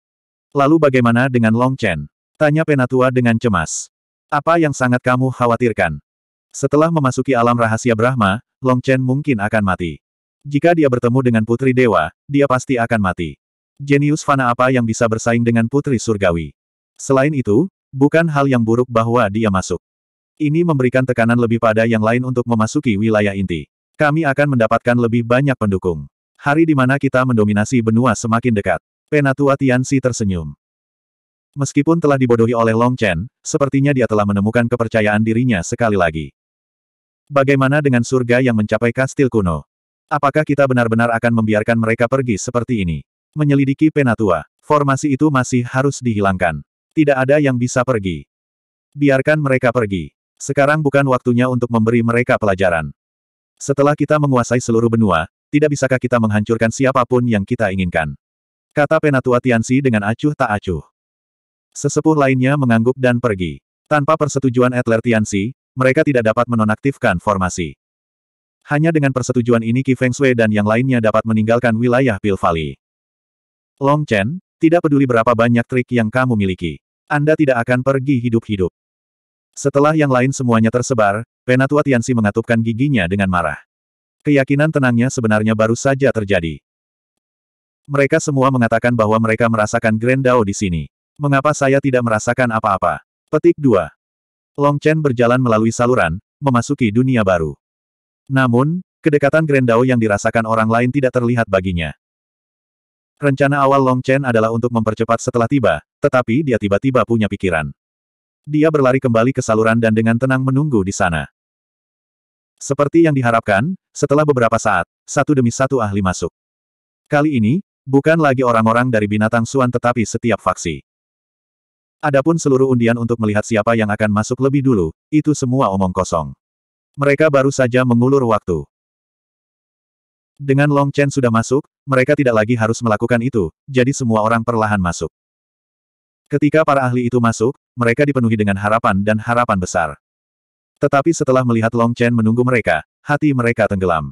Lalu bagaimana dengan Long Chen? Tanya Penatua dengan cemas. Apa yang sangat kamu khawatirkan? Setelah memasuki alam rahasia Brahma, Long Chen mungkin akan mati. Jika dia bertemu dengan Putri Dewa, dia pasti akan mati. Jenius fana apa yang bisa bersaing dengan Putri Surgawi? Selain itu, bukan hal yang buruk bahwa dia masuk. Ini memberikan tekanan lebih pada yang lain untuk memasuki wilayah inti. Kami akan mendapatkan lebih banyak pendukung. Hari di mana kita mendominasi benua semakin dekat. Penatua Tianxi tersenyum. Meskipun telah dibodohi oleh Long Chen, sepertinya dia telah menemukan kepercayaan dirinya sekali lagi. Bagaimana dengan surga yang mencapai kastil kuno? Apakah kita benar-benar akan membiarkan mereka pergi seperti ini? Menyelidiki Penatua, formasi itu masih harus dihilangkan. Tidak ada yang bisa pergi. Biarkan mereka pergi. Sekarang bukan waktunya untuk memberi mereka pelajaran. Setelah kita menguasai seluruh benua, tidak bisakah kita menghancurkan siapapun yang kita inginkan? Kata Penatua Tiansi dengan acuh tak acuh. Sesepuh lainnya mengangguk dan pergi. Tanpa persetujuan Adler Tianxi, mereka tidak dapat menonaktifkan formasi. Hanya dengan persetujuan ini Qi Feng Shui dan yang lainnya dapat meninggalkan wilayah Pil Long Chen, tidak peduli berapa banyak trik yang kamu miliki. Anda tidak akan pergi hidup-hidup. Setelah yang lain semuanya tersebar, Penatua Tianxi mengatupkan giginya dengan marah. Keyakinan tenangnya sebenarnya baru saja terjadi. Mereka semua mengatakan bahwa mereka merasakan Grand Dao di sini. Mengapa saya tidak merasakan apa-apa? Petik 2. Long Chen berjalan melalui saluran, memasuki dunia baru. Namun, kedekatan Grendao yang dirasakan orang lain tidak terlihat baginya. Rencana awal Long Chen adalah untuk mempercepat setelah tiba, tetapi dia tiba-tiba punya pikiran. Dia berlari kembali ke saluran dan dengan tenang menunggu di sana. Seperti yang diharapkan, setelah beberapa saat, satu demi satu ahli masuk. Kali ini, bukan lagi orang-orang dari binatang suan tetapi setiap faksi. Adapun seluruh undian untuk melihat siapa yang akan masuk lebih dulu, itu semua omong kosong. Mereka baru saja mengulur waktu. Dengan Long Chen sudah masuk, mereka tidak lagi harus melakukan itu, jadi semua orang perlahan masuk. Ketika para ahli itu masuk, mereka dipenuhi dengan harapan dan harapan besar. Tetapi setelah melihat Long Chen menunggu mereka, hati mereka tenggelam.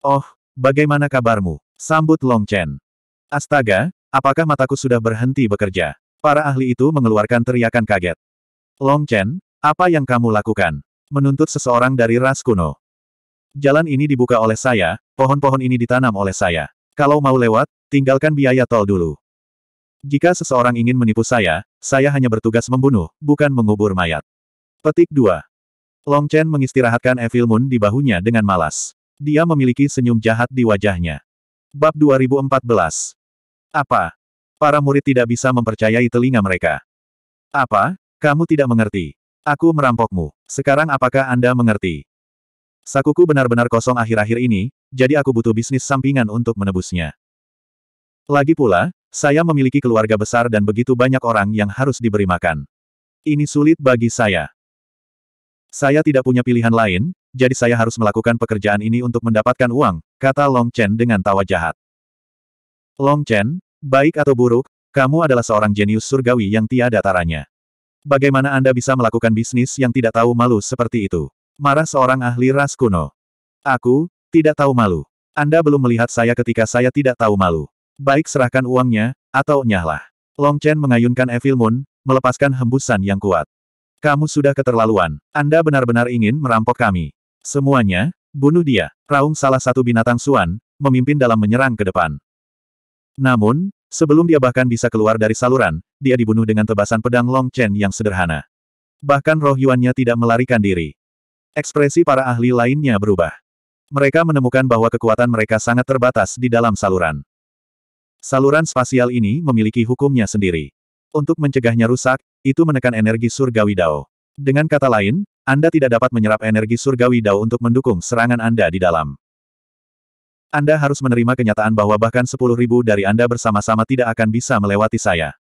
Oh, bagaimana kabarmu? Sambut Long Chen. Astaga, apakah mataku sudah berhenti bekerja? Para ahli itu mengeluarkan teriakan kaget. Long Chen, apa yang kamu lakukan? Menuntut seseorang dari ras kuno. Jalan ini dibuka oleh saya, pohon-pohon ini ditanam oleh saya. Kalau mau lewat, tinggalkan biaya tol dulu. Jika seseorang ingin menipu saya, saya hanya bertugas membunuh, bukan mengubur mayat. Petik 2. Long Chen mengistirahatkan Evil Moon di bahunya dengan malas. Dia memiliki senyum jahat di wajahnya. Bab 2014. Apa? Para murid tidak bisa mempercayai telinga mereka. Apa? Kamu tidak mengerti. Aku merampokmu. Sekarang apakah Anda mengerti? Sakuku benar-benar kosong akhir-akhir ini, jadi aku butuh bisnis sampingan untuk menebusnya. Lagi pula, saya memiliki keluarga besar dan begitu banyak orang yang harus diberi makan. Ini sulit bagi saya. Saya tidak punya pilihan lain, jadi saya harus melakukan pekerjaan ini untuk mendapatkan uang, kata Long Chen dengan tawa jahat. Long Chen, Baik atau buruk, kamu adalah seorang jenius surgawi yang tiada taranya. Bagaimana Anda bisa melakukan bisnis yang tidak tahu malu seperti itu? Marah seorang ahli ras kuno. Aku, tidak tahu malu. Anda belum melihat saya ketika saya tidak tahu malu. Baik serahkan uangnya, atau nyahlah. Long Chen mengayunkan Evil Moon, melepaskan hembusan yang kuat. Kamu sudah keterlaluan. Anda benar-benar ingin merampok kami. Semuanya, bunuh dia. Raung salah satu binatang suan, memimpin dalam menyerang ke depan. Namun, sebelum dia bahkan bisa keluar dari saluran, dia dibunuh dengan tebasan pedang Long Chen yang sederhana. Bahkan roh Yuannya tidak melarikan diri. Ekspresi para ahli lainnya berubah. Mereka menemukan bahwa kekuatan mereka sangat terbatas di dalam saluran. Saluran spasial ini memiliki hukumnya sendiri. Untuk mencegahnya rusak, itu menekan energi surgawi Dao. Dengan kata lain, Anda tidak dapat menyerap energi surgawi Dao untuk mendukung serangan Anda di dalam. Anda harus menerima kenyataan bahwa bahkan sepuluh ribu dari Anda bersama-sama tidak akan bisa melewati saya.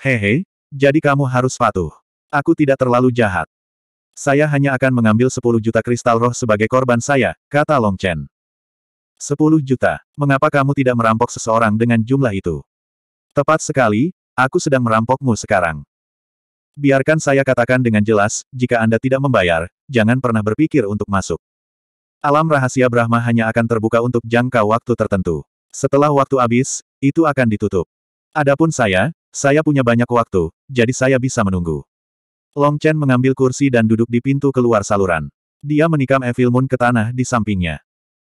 Hehe, jadi kamu harus patuh. Aku tidak terlalu jahat. Saya hanya akan mengambil sepuluh juta kristal roh sebagai korban saya, kata Long Chen. Sepuluh juta, mengapa kamu tidak merampok seseorang dengan jumlah itu? Tepat sekali, aku sedang merampokmu sekarang. Biarkan saya katakan dengan jelas, jika Anda tidak membayar, jangan pernah berpikir untuk masuk. Alam rahasia Brahma hanya akan terbuka untuk jangka waktu tertentu. Setelah waktu habis, itu akan ditutup. Adapun saya, saya punya banyak waktu, jadi saya bisa menunggu. Long Chen mengambil kursi dan duduk di pintu keluar saluran. Dia menikam Evil Moon ke tanah di sampingnya.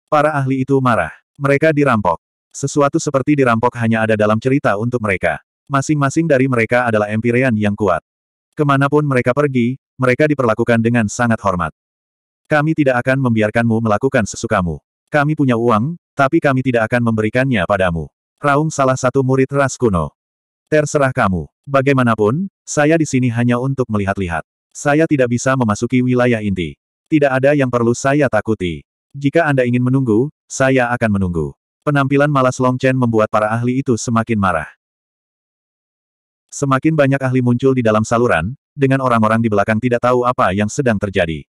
Para ahli itu marah. Mereka dirampok. Sesuatu seperti dirampok hanya ada dalam cerita untuk mereka. Masing-masing dari mereka adalah empirian yang kuat. Kemanapun mereka pergi, mereka diperlakukan dengan sangat hormat. Kami tidak akan membiarkanmu melakukan sesukamu. Kami punya uang, tapi kami tidak akan memberikannya padamu. Raung salah satu murid ras kuno. Terserah kamu. Bagaimanapun, saya di sini hanya untuk melihat-lihat. Saya tidak bisa memasuki wilayah inti. Tidak ada yang perlu saya takuti. Jika Anda ingin menunggu, saya akan menunggu. Penampilan malas Long Chen membuat para ahli itu semakin marah. Semakin banyak ahli muncul di dalam saluran, dengan orang-orang di belakang tidak tahu apa yang sedang terjadi.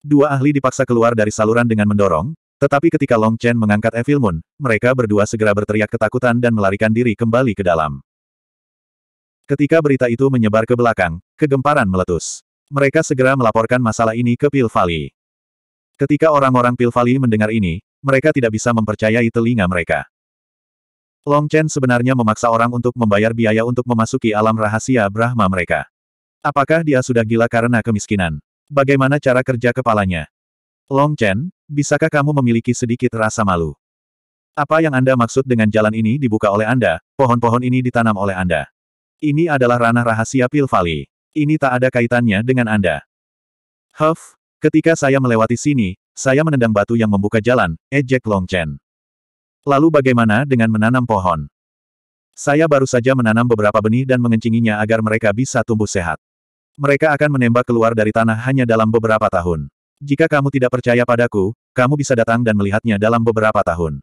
Dua ahli dipaksa keluar dari saluran dengan mendorong, tetapi ketika Long Chen mengangkat Evil Moon, mereka berdua segera berteriak ketakutan dan melarikan diri kembali ke dalam. Ketika berita itu menyebar ke belakang, kegemparan meletus. Mereka segera melaporkan masalah ini ke Pil Valley. Ketika orang-orang Pil Valley mendengar ini, mereka tidak bisa mempercayai telinga mereka. Long Chen sebenarnya memaksa orang untuk membayar biaya untuk memasuki alam rahasia Brahma mereka. Apakah dia sudah gila karena kemiskinan? Bagaimana cara kerja kepalanya? Long Chen, bisakah kamu memiliki sedikit rasa malu? Apa yang Anda maksud dengan jalan ini dibuka oleh Anda, pohon-pohon ini ditanam oleh Anda. Ini adalah ranah rahasia Pil Valley. Ini tak ada kaitannya dengan Anda. Huff, ketika saya melewati sini, saya menendang batu yang membuka jalan, ejek Long Chen. Lalu bagaimana dengan menanam pohon? Saya baru saja menanam beberapa benih dan mengencinginya agar mereka bisa tumbuh sehat. Mereka akan menembak keluar dari tanah hanya dalam beberapa tahun. Jika kamu tidak percaya padaku, kamu bisa datang dan melihatnya dalam beberapa tahun.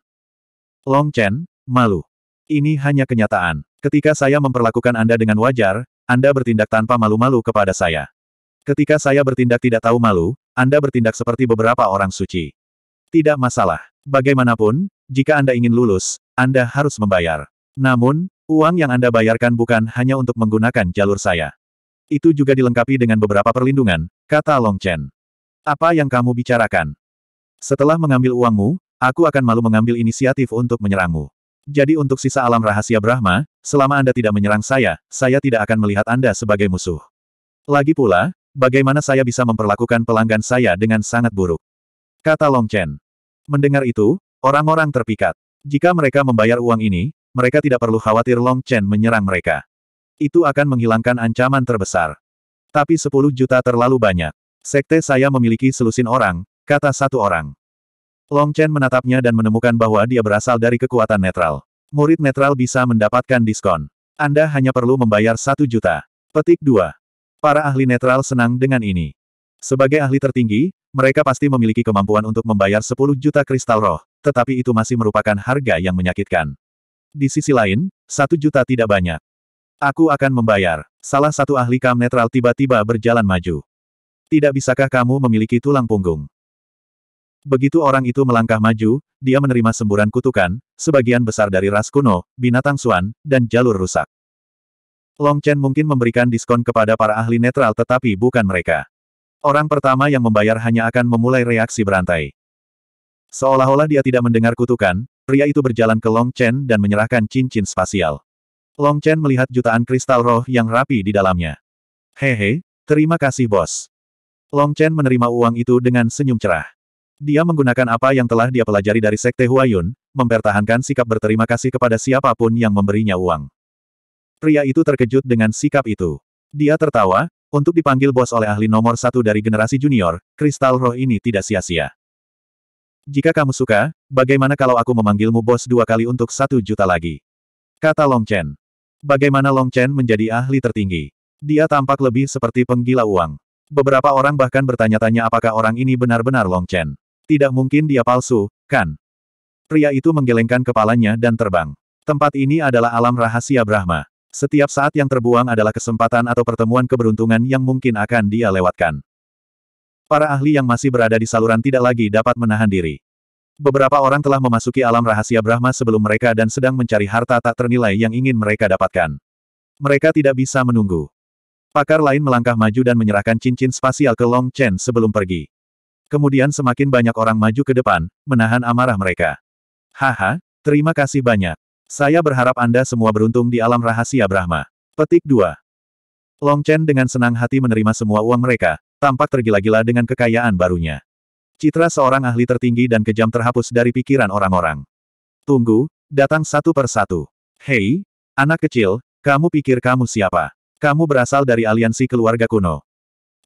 Long Chen, malu. Ini hanya kenyataan. Ketika saya memperlakukan Anda dengan wajar, Anda bertindak tanpa malu-malu kepada saya. Ketika saya bertindak tidak tahu malu, Anda bertindak seperti beberapa orang suci. Tidak masalah. Bagaimanapun, jika Anda ingin lulus, Anda harus membayar. Namun, uang yang Anda bayarkan bukan hanya untuk menggunakan jalur saya. Itu juga dilengkapi dengan beberapa perlindungan, kata Long Chen. Apa yang kamu bicarakan? Setelah mengambil uangmu, aku akan malu mengambil inisiatif untuk menyerangmu. Jadi untuk sisa alam rahasia Brahma, selama Anda tidak menyerang saya, saya tidak akan melihat Anda sebagai musuh. Lagi pula, bagaimana saya bisa memperlakukan pelanggan saya dengan sangat buruk? Kata Long Chen. Mendengar itu, orang-orang terpikat. Jika mereka membayar uang ini, mereka tidak perlu khawatir Long Chen menyerang mereka. Itu akan menghilangkan ancaman terbesar. Tapi 10 juta terlalu banyak. Sekte saya memiliki selusin orang, kata satu orang. Long Chen menatapnya dan menemukan bahwa dia berasal dari kekuatan netral. Murid netral bisa mendapatkan diskon. Anda hanya perlu membayar satu juta. Petik 2. Para ahli netral senang dengan ini. Sebagai ahli tertinggi, mereka pasti memiliki kemampuan untuk membayar 10 juta kristal roh, tetapi itu masih merupakan harga yang menyakitkan. Di sisi lain, satu juta tidak banyak. Aku akan membayar. Salah satu ahli kam netral tiba-tiba berjalan maju. Tidak bisakah kamu memiliki tulang punggung? Begitu orang itu melangkah maju, dia menerima semburan kutukan, sebagian besar dari ras kuno, binatang suan, dan jalur rusak. Long Chen mungkin memberikan diskon kepada para ahli netral tetapi bukan mereka. Orang pertama yang membayar hanya akan memulai reaksi berantai. Seolah-olah dia tidak mendengar kutukan, pria itu berjalan ke Long Chen dan menyerahkan cincin spasial. Long Chen melihat jutaan kristal roh yang rapi di dalamnya. Hehe, terima kasih bos. Long Chen menerima uang itu dengan senyum cerah. Dia menggunakan apa yang telah dia pelajari dari Sekte Huayun, mempertahankan sikap berterima kasih kepada siapapun yang memberinya uang. Pria itu terkejut dengan sikap itu. Dia tertawa, untuk dipanggil bos oleh ahli nomor satu dari generasi junior, kristal roh ini tidak sia-sia. Jika kamu suka, bagaimana kalau aku memanggilmu bos dua kali untuk satu juta lagi? Kata Long Chen. Bagaimana Long Chen menjadi ahli tertinggi? Dia tampak lebih seperti penggila uang. Beberapa orang bahkan bertanya-tanya apakah orang ini benar-benar Long Chen. Tidak mungkin dia palsu, kan? Pria itu menggelengkan kepalanya dan terbang. Tempat ini adalah alam rahasia Brahma. Setiap saat yang terbuang adalah kesempatan atau pertemuan keberuntungan yang mungkin akan dia lewatkan. Para ahli yang masih berada di saluran tidak lagi dapat menahan diri. Beberapa orang telah memasuki alam rahasia Brahma sebelum mereka dan sedang mencari harta tak ternilai yang ingin mereka dapatkan. Mereka tidak bisa menunggu. Pakar lain melangkah maju dan menyerahkan cincin spasial ke Long Chen sebelum pergi. Kemudian semakin banyak orang maju ke depan, menahan amarah mereka. Haha, terima kasih banyak. Saya berharap Anda semua beruntung di alam rahasia Brahma. Petik 2. Long Chen dengan senang hati menerima semua uang mereka, tampak tergila-gila dengan kekayaan barunya. Citra seorang ahli tertinggi dan kejam terhapus dari pikiran orang-orang. Tunggu, datang satu per satu. Hei, anak kecil, kamu pikir kamu siapa? Kamu berasal dari aliansi keluarga kuno.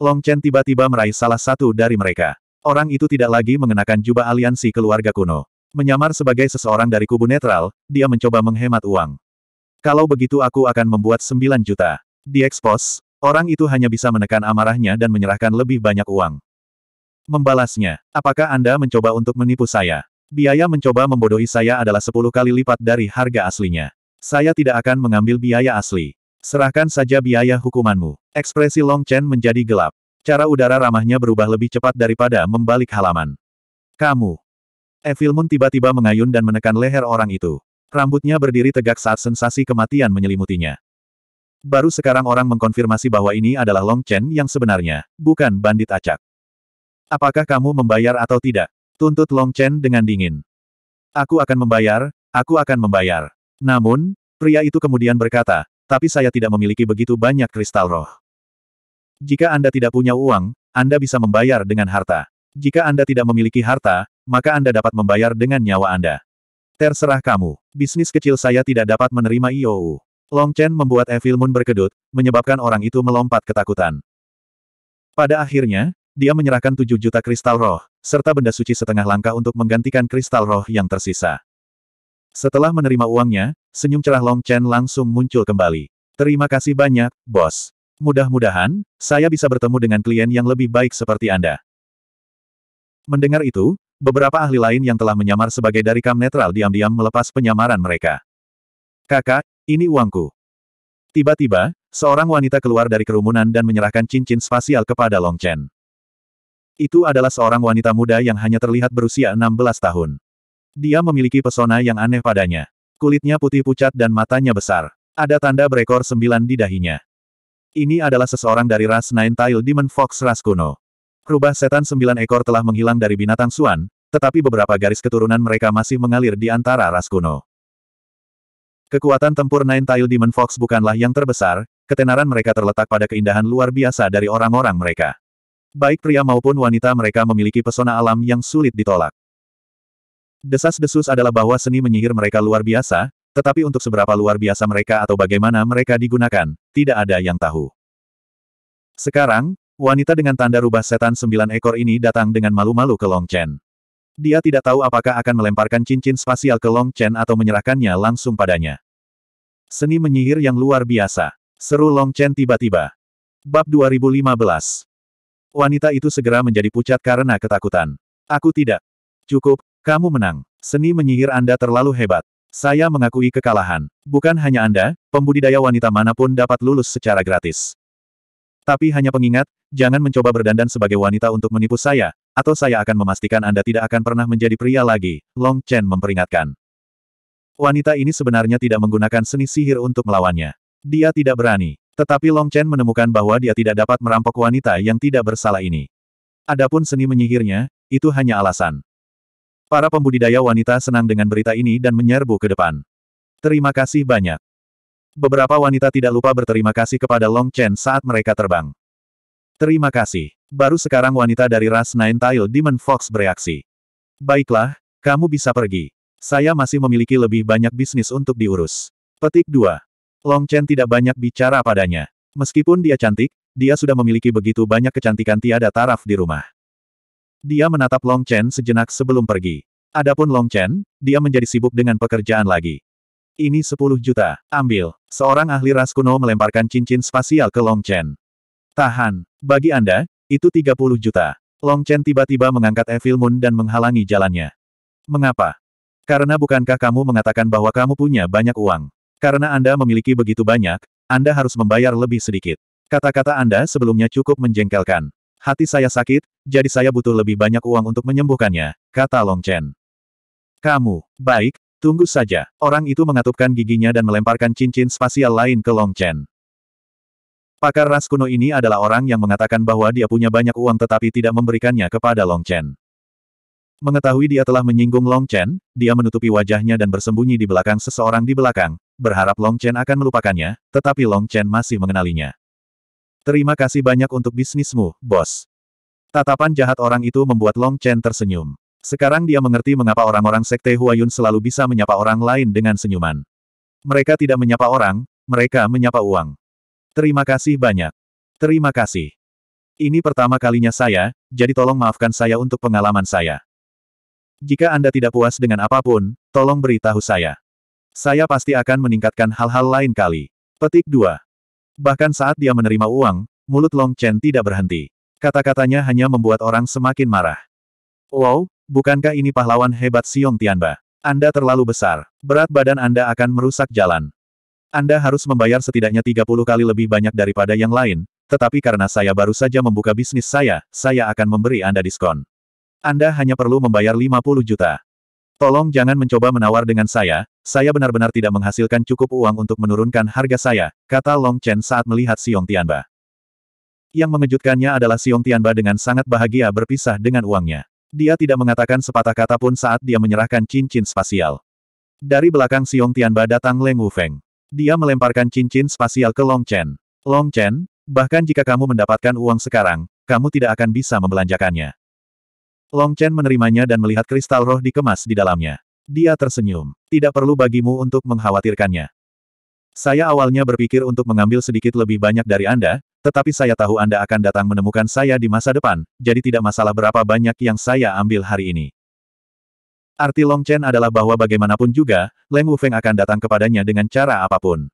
Long Chen tiba-tiba meraih salah satu dari mereka. Orang itu tidak lagi mengenakan jubah aliansi keluarga kuno. Menyamar sebagai seseorang dari kubu netral, dia mencoba menghemat uang. Kalau begitu aku akan membuat 9 juta. Di expose, orang itu hanya bisa menekan amarahnya dan menyerahkan lebih banyak uang. Membalasnya, apakah Anda mencoba untuk menipu saya? Biaya mencoba membodohi saya adalah sepuluh kali lipat dari harga aslinya. Saya tidak akan mengambil biaya asli. Serahkan saja biaya hukumanmu. Ekspresi Long Chen menjadi gelap. Cara udara ramahnya berubah lebih cepat daripada membalik halaman. Kamu. Evil Moon tiba-tiba mengayun dan menekan leher orang itu. Rambutnya berdiri tegak saat sensasi kematian menyelimutinya. Baru sekarang orang mengkonfirmasi bahwa ini adalah Long Chen yang sebenarnya, bukan bandit acak. Apakah kamu membayar atau tidak? Tuntut Long Chen dengan dingin. Aku akan membayar, aku akan membayar. Namun, pria itu kemudian berkata, tapi saya tidak memiliki begitu banyak kristal roh. Jika Anda tidak punya uang, Anda bisa membayar dengan harta. Jika Anda tidak memiliki harta, maka Anda dapat membayar dengan nyawa Anda. Terserah kamu, bisnis kecil saya tidak dapat menerima IOU. Long Chen membuat Evil Moon berkedut, menyebabkan orang itu melompat ketakutan. Pada akhirnya, dia menyerahkan 7 juta kristal roh, serta benda suci setengah langkah untuk menggantikan kristal roh yang tersisa. Setelah menerima uangnya, senyum cerah Long Chen langsung muncul kembali. Terima kasih banyak, bos. Mudah-mudahan, saya bisa bertemu dengan klien yang lebih baik seperti Anda. Mendengar itu, beberapa ahli lain yang telah menyamar sebagai dari kam netral diam-diam melepas penyamaran mereka. Kakak, ini uangku. Tiba-tiba, seorang wanita keluar dari kerumunan dan menyerahkan cincin spasial kepada Long Chen. Itu adalah seorang wanita muda yang hanya terlihat berusia 16 tahun. Dia memiliki pesona yang aneh padanya. Kulitnya putih pucat dan matanya besar. Ada tanda berekor sembilan di dahinya. Ini adalah seseorang dari ras Nine Tail Demon Fox ras kuno. Rubah setan sembilan ekor telah menghilang dari binatang Suan, tetapi beberapa garis keturunan mereka masih mengalir di antara ras kuno. Kekuatan tempur Nine Tail Demon Fox bukanlah yang terbesar, ketenaran mereka terletak pada keindahan luar biasa dari orang-orang mereka. Baik pria maupun wanita mereka memiliki pesona alam yang sulit ditolak. Desas-desus adalah bahwa seni menyihir mereka luar biasa, tetapi untuk seberapa luar biasa mereka atau bagaimana mereka digunakan, tidak ada yang tahu. Sekarang, wanita dengan tanda rubah setan sembilan ekor ini datang dengan malu-malu ke Long Chen. Dia tidak tahu apakah akan melemparkan cincin spasial ke Long Chen atau menyerahkannya langsung padanya. Seni menyihir yang luar biasa. Seru Long Chen tiba-tiba. Bab 2015 Wanita itu segera menjadi pucat karena ketakutan. Aku tidak. Cukup, kamu menang. Seni menyihir Anda terlalu hebat. Saya mengakui kekalahan. Bukan hanya Anda, pembudidaya wanita manapun dapat lulus secara gratis. Tapi hanya pengingat, jangan mencoba berdandan sebagai wanita untuk menipu saya, atau saya akan memastikan Anda tidak akan pernah menjadi pria lagi, Long Chen memperingatkan. Wanita ini sebenarnya tidak menggunakan seni sihir untuk melawannya. Dia tidak berani. Tetapi Long Chen menemukan bahwa dia tidak dapat merampok wanita yang tidak bersalah ini. Adapun seni menyihirnya, itu hanya alasan. Para pembudidaya wanita senang dengan berita ini dan menyerbu ke depan. Terima kasih banyak. Beberapa wanita tidak lupa berterima kasih kepada Long Chen saat mereka terbang. Terima kasih. Baru sekarang wanita dari ras Nine Tail Demon Fox bereaksi. Baiklah, kamu bisa pergi. Saya masih memiliki lebih banyak bisnis untuk diurus. Petik 2. Long Chen tidak banyak bicara padanya. Meskipun dia cantik, dia sudah memiliki begitu banyak kecantikan tiada taraf di rumah. Dia menatap Long Chen sejenak sebelum pergi. Adapun Long Chen, dia menjadi sibuk dengan pekerjaan lagi. Ini 10 juta, ambil. Seorang ahli ras kuno melemparkan cincin spasial ke Long Chen. Tahan, bagi Anda, itu 30 juta. Long Chen tiba-tiba mengangkat Evil Moon dan menghalangi jalannya. Mengapa? Karena bukankah kamu mengatakan bahwa kamu punya banyak uang? Karena Anda memiliki begitu banyak, Anda harus membayar lebih sedikit. Kata-kata Anda sebelumnya cukup menjengkelkan. Hati saya sakit, jadi saya butuh lebih banyak uang untuk menyembuhkannya, kata Long Chen. Kamu, baik, tunggu saja. Orang itu mengatupkan giginya dan melemparkan cincin spasial lain ke Long Chen. Pakar ras kuno ini adalah orang yang mengatakan bahwa dia punya banyak uang tetapi tidak memberikannya kepada Long Chen. Mengetahui dia telah menyinggung Long Chen, dia menutupi wajahnya dan bersembunyi di belakang seseorang di belakang, berharap Long Chen akan melupakannya, tetapi Long Chen masih mengenalinya. Terima kasih banyak untuk bisnismu, bos. Tatapan jahat orang itu membuat Long Chen tersenyum. Sekarang dia mengerti mengapa orang-orang sekte Huayun selalu bisa menyapa orang lain dengan senyuman. Mereka tidak menyapa orang, mereka menyapa uang. Terima kasih banyak. Terima kasih. Ini pertama kalinya saya, jadi tolong maafkan saya untuk pengalaman saya. Jika Anda tidak puas dengan apapun, tolong beritahu saya. Saya pasti akan meningkatkan hal-hal lain kali. Petik 2. Bahkan saat dia menerima uang, mulut Long Chen tidak berhenti. Kata-katanya hanya membuat orang semakin marah. Wow, bukankah ini pahlawan hebat Siong Tianba? Anda terlalu besar. Berat badan Anda akan merusak jalan. Anda harus membayar setidaknya 30 kali lebih banyak daripada yang lain, tetapi karena saya baru saja membuka bisnis saya, saya akan memberi Anda diskon. Anda hanya perlu membayar 50 juta. Tolong jangan mencoba menawar dengan saya, saya benar-benar tidak menghasilkan cukup uang untuk menurunkan harga saya, kata Long Chen saat melihat Xiong Tianba. Yang mengejutkannya adalah Xiong Tianba dengan sangat bahagia berpisah dengan uangnya. Dia tidak mengatakan sepatah kata pun saat dia menyerahkan cincin spasial. Dari belakang Xiong Tianba datang Leng Wu Feng. Dia melemparkan cincin spasial ke Long Chen. Long Chen, bahkan jika kamu mendapatkan uang sekarang, kamu tidak akan bisa membelanjakannya. Long Chen menerimanya dan melihat kristal roh dikemas di dalamnya. Dia tersenyum. Tidak perlu bagimu untuk mengkhawatirkannya. Saya awalnya berpikir untuk mengambil sedikit lebih banyak dari Anda, tetapi saya tahu Anda akan datang menemukan saya di masa depan, jadi tidak masalah berapa banyak yang saya ambil hari ini. Arti Long Chen adalah bahwa bagaimanapun juga, Leng Wufeng akan datang kepadanya dengan cara apapun.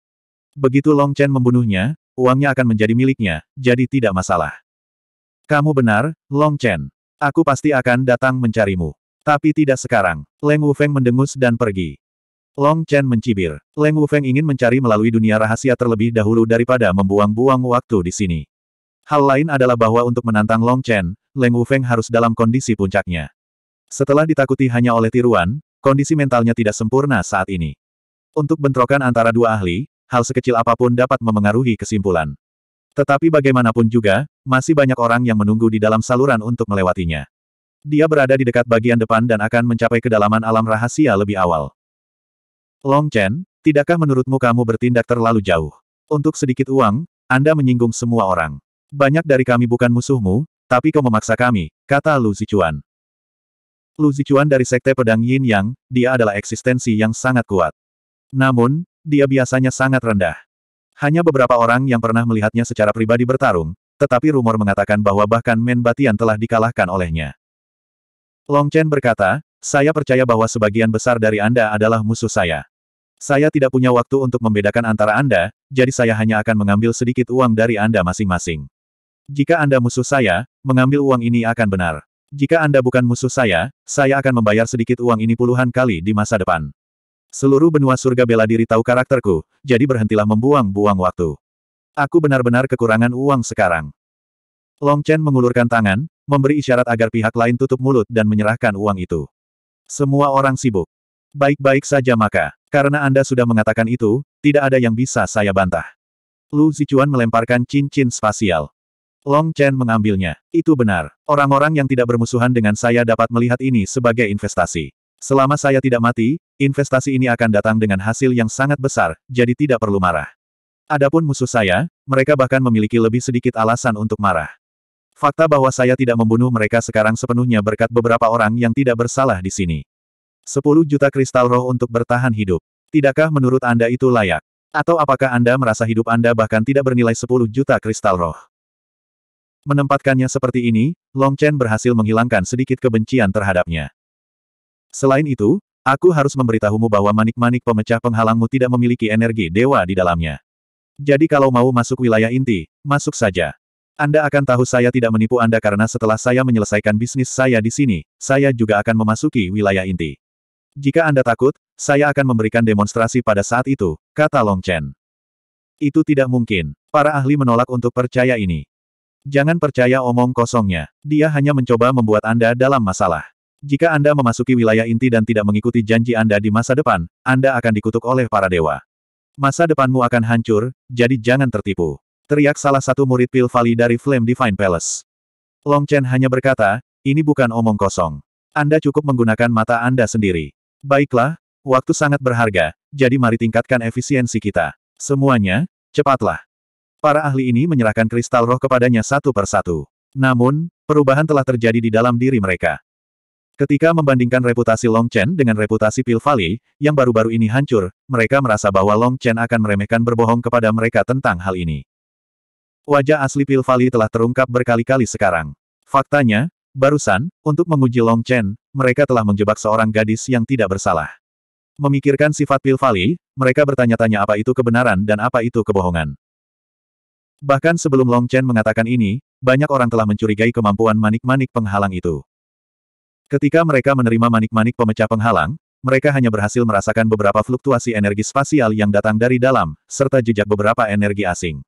Begitu Long Chen membunuhnya, uangnya akan menjadi miliknya, jadi tidak masalah. Kamu benar, Long Chen. Aku pasti akan datang mencarimu. Tapi tidak sekarang. Leng Wufeng mendengus dan pergi. Long Chen mencibir. Leng Wufeng ingin mencari melalui dunia rahasia terlebih dahulu daripada membuang-buang waktu di sini. Hal lain adalah bahwa untuk menantang Long Chen, Leng Wufeng harus dalam kondisi puncaknya. Setelah ditakuti hanya oleh tiruan, kondisi mentalnya tidak sempurna saat ini. Untuk bentrokan antara dua ahli, hal sekecil apapun dapat memengaruhi kesimpulan. Tetapi bagaimanapun juga, masih banyak orang yang menunggu di dalam saluran untuk melewatinya. Dia berada di dekat bagian depan dan akan mencapai kedalaman alam rahasia lebih awal. Long Chen, tidakkah menurutmu kamu bertindak terlalu jauh? Untuk sedikit uang, Anda menyinggung semua orang. Banyak dari kami bukan musuhmu, tapi kau memaksa kami, kata Lu Zichuan. Lu Zichuan dari Sekte Pedang Yin Yang, dia adalah eksistensi yang sangat kuat. Namun, dia biasanya sangat rendah. Hanya beberapa orang yang pernah melihatnya secara pribadi bertarung, tetapi rumor mengatakan bahwa bahkan Men Batian telah dikalahkan olehnya. Long Chen berkata, saya percaya bahwa sebagian besar dari Anda adalah musuh saya. Saya tidak punya waktu untuk membedakan antara Anda, jadi saya hanya akan mengambil sedikit uang dari Anda masing-masing. Jika Anda musuh saya, mengambil uang ini akan benar. Jika Anda bukan musuh saya, saya akan membayar sedikit uang ini puluhan kali di masa depan. Seluruh benua surga bela diri tahu karakterku, jadi berhentilah membuang-buang waktu. Aku benar-benar kekurangan uang sekarang. Long Chen mengulurkan tangan, memberi isyarat agar pihak lain tutup mulut dan menyerahkan uang itu. Semua orang sibuk. Baik-baik saja maka, karena Anda sudah mengatakan itu, tidak ada yang bisa saya bantah. Lu Zichuan melemparkan cincin spasial. Long Chen mengambilnya. Itu benar. Orang-orang yang tidak bermusuhan dengan saya dapat melihat ini sebagai investasi. Selama saya tidak mati, investasi ini akan datang dengan hasil yang sangat besar, jadi tidak perlu marah. Adapun musuh saya, mereka bahkan memiliki lebih sedikit alasan untuk marah. Fakta bahwa saya tidak membunuh mereka sekarang sepenuhnya berkat beberapa orang yang tidak bersalah di sini. 10 juta kristal roh untuk bertahan hidup. Tidakkah menurut Anda itu layak? Atau apakah Anda merasa hidup Anda bahkan tidak bernilai 10 juta kristal roh? Menempatkannya seperti ini, Long Chen berhasil menghilangkan sedikit kebencian terhadapnya. Selain itu, aku harus memberitahumu bahwa manik-manik pemecah penghalangmu tidak memiliki energi dewa di dalamnya. Jadi kalau mau masuk wilayah inti, masuk saja. Anda akan tahu saya tidak menipu Anda karena setelah saya menyelesaikan bisnis saya di sini, saya juga akan memasuki wilayah inti. Jika Anda takut, saya akan memberikan demonstrasi pada saat itu, kata Long Chen. Itu tidak mungkin. Para ahli menolak untuk percaya ini. Jangan percaya omong kosongnya. Dia hanya mencoba membuat Anda dalam masalah. Jika Anda memasuki wilayah inti dan tidak mengikuti janji Anda di masa depan, Anda akan dikutuk oleh para dewa. Masa depanmu akan hancur, jadi jangan tertipu. Teriak salah satu murid Pil Valley dari Flame Divine Palace. Long Chen hanya berkata, ini bukan omong kosong. Anda cukup menggunakan mata Anda sendiri. Baiklah, waktu sangat berharga, jadi mari tingkatkan efisiensi kita. Semuanya, cepatlah. Para ahli ini menyerahkan kristal roh kepadanya satu persatu. Namun, perubahan telah terjadi di dalam diri mereka. Ketika membandingkan reputasi Long Chen dengan reputasi Pil Valley, yang baru-baru ini hancur, mereka merasa bahwa Long Chen akan meremehkan berbohong kepada mereka tentang hal ini. Wajah asli Pil Valley telah terungkap berkali-kali sekarang. Faktanya, barusan, untuk menguji Long Chen, mereka telah menjebak seorang gadis yang tidak bersalah. Memikirkan sifat Pil Valley, mereka bertanya-tanya apa itu kebenaran dan apa itu kebohongan. Bahkan sebelum Long Chen mengatakan ini, banyak orang telah mencurigai kemampuan manik-manik penghalang itu. Ketika mereka menerima manik-manik pemecah penghalang, mereka hanya berhasil merasakan beberapa fluktuasi energi spasial yang datang dari dalam, serta jejak beberapa energi asing.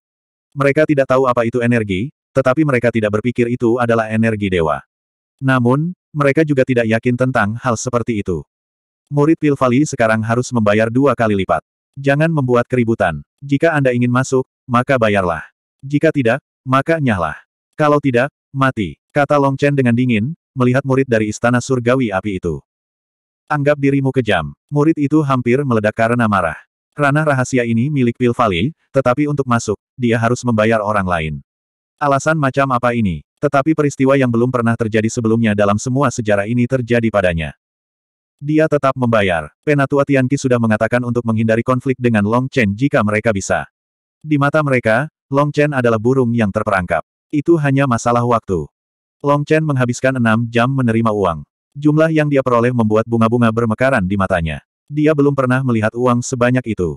Mereka tidak tahu apa itu energi, tetapi mereka tidak berpikir itu adalah energi dewa. Namun, mereka juga tidak yakin tentang hal seperti itu. Murid Pilvali sekarang harus membayar dua kali lipat. Jangan membuat keributan. Jika Anda ingin masuk, maka bayarlah. Jika tidak, maka nyahlah. Kalau tidak, mati, kata Long Chen dengan dingin, melihat murid dari istana surgawi api itu. Anggap dirimu kejam. Murid itu hampir meledak karena marah. Ranah rahasia ini milik Pil tetapi untuk masuk, dia harus membayar orang lain. Alasan macam apa ini? Tetapi peristiwa yang belum pernah terjadi sebelumnya dalam semua sejarah ini terjadi padanya. Dia tetap membayar. Penatua Tianqi sudah mengatakan untuk menghindari konflik dengan Long Chen jika mereka bisa. Di mata mereka, Long Chen adalah burung yang terperangkap. Itu hanya masalah waktu. Long Chen menghabiskan enam jam menerima uang. Jumlah yang dia peroleh membuat bunga-bunga bermekaran di matanya. Dia belum pernah melihat uang sebanyak itu.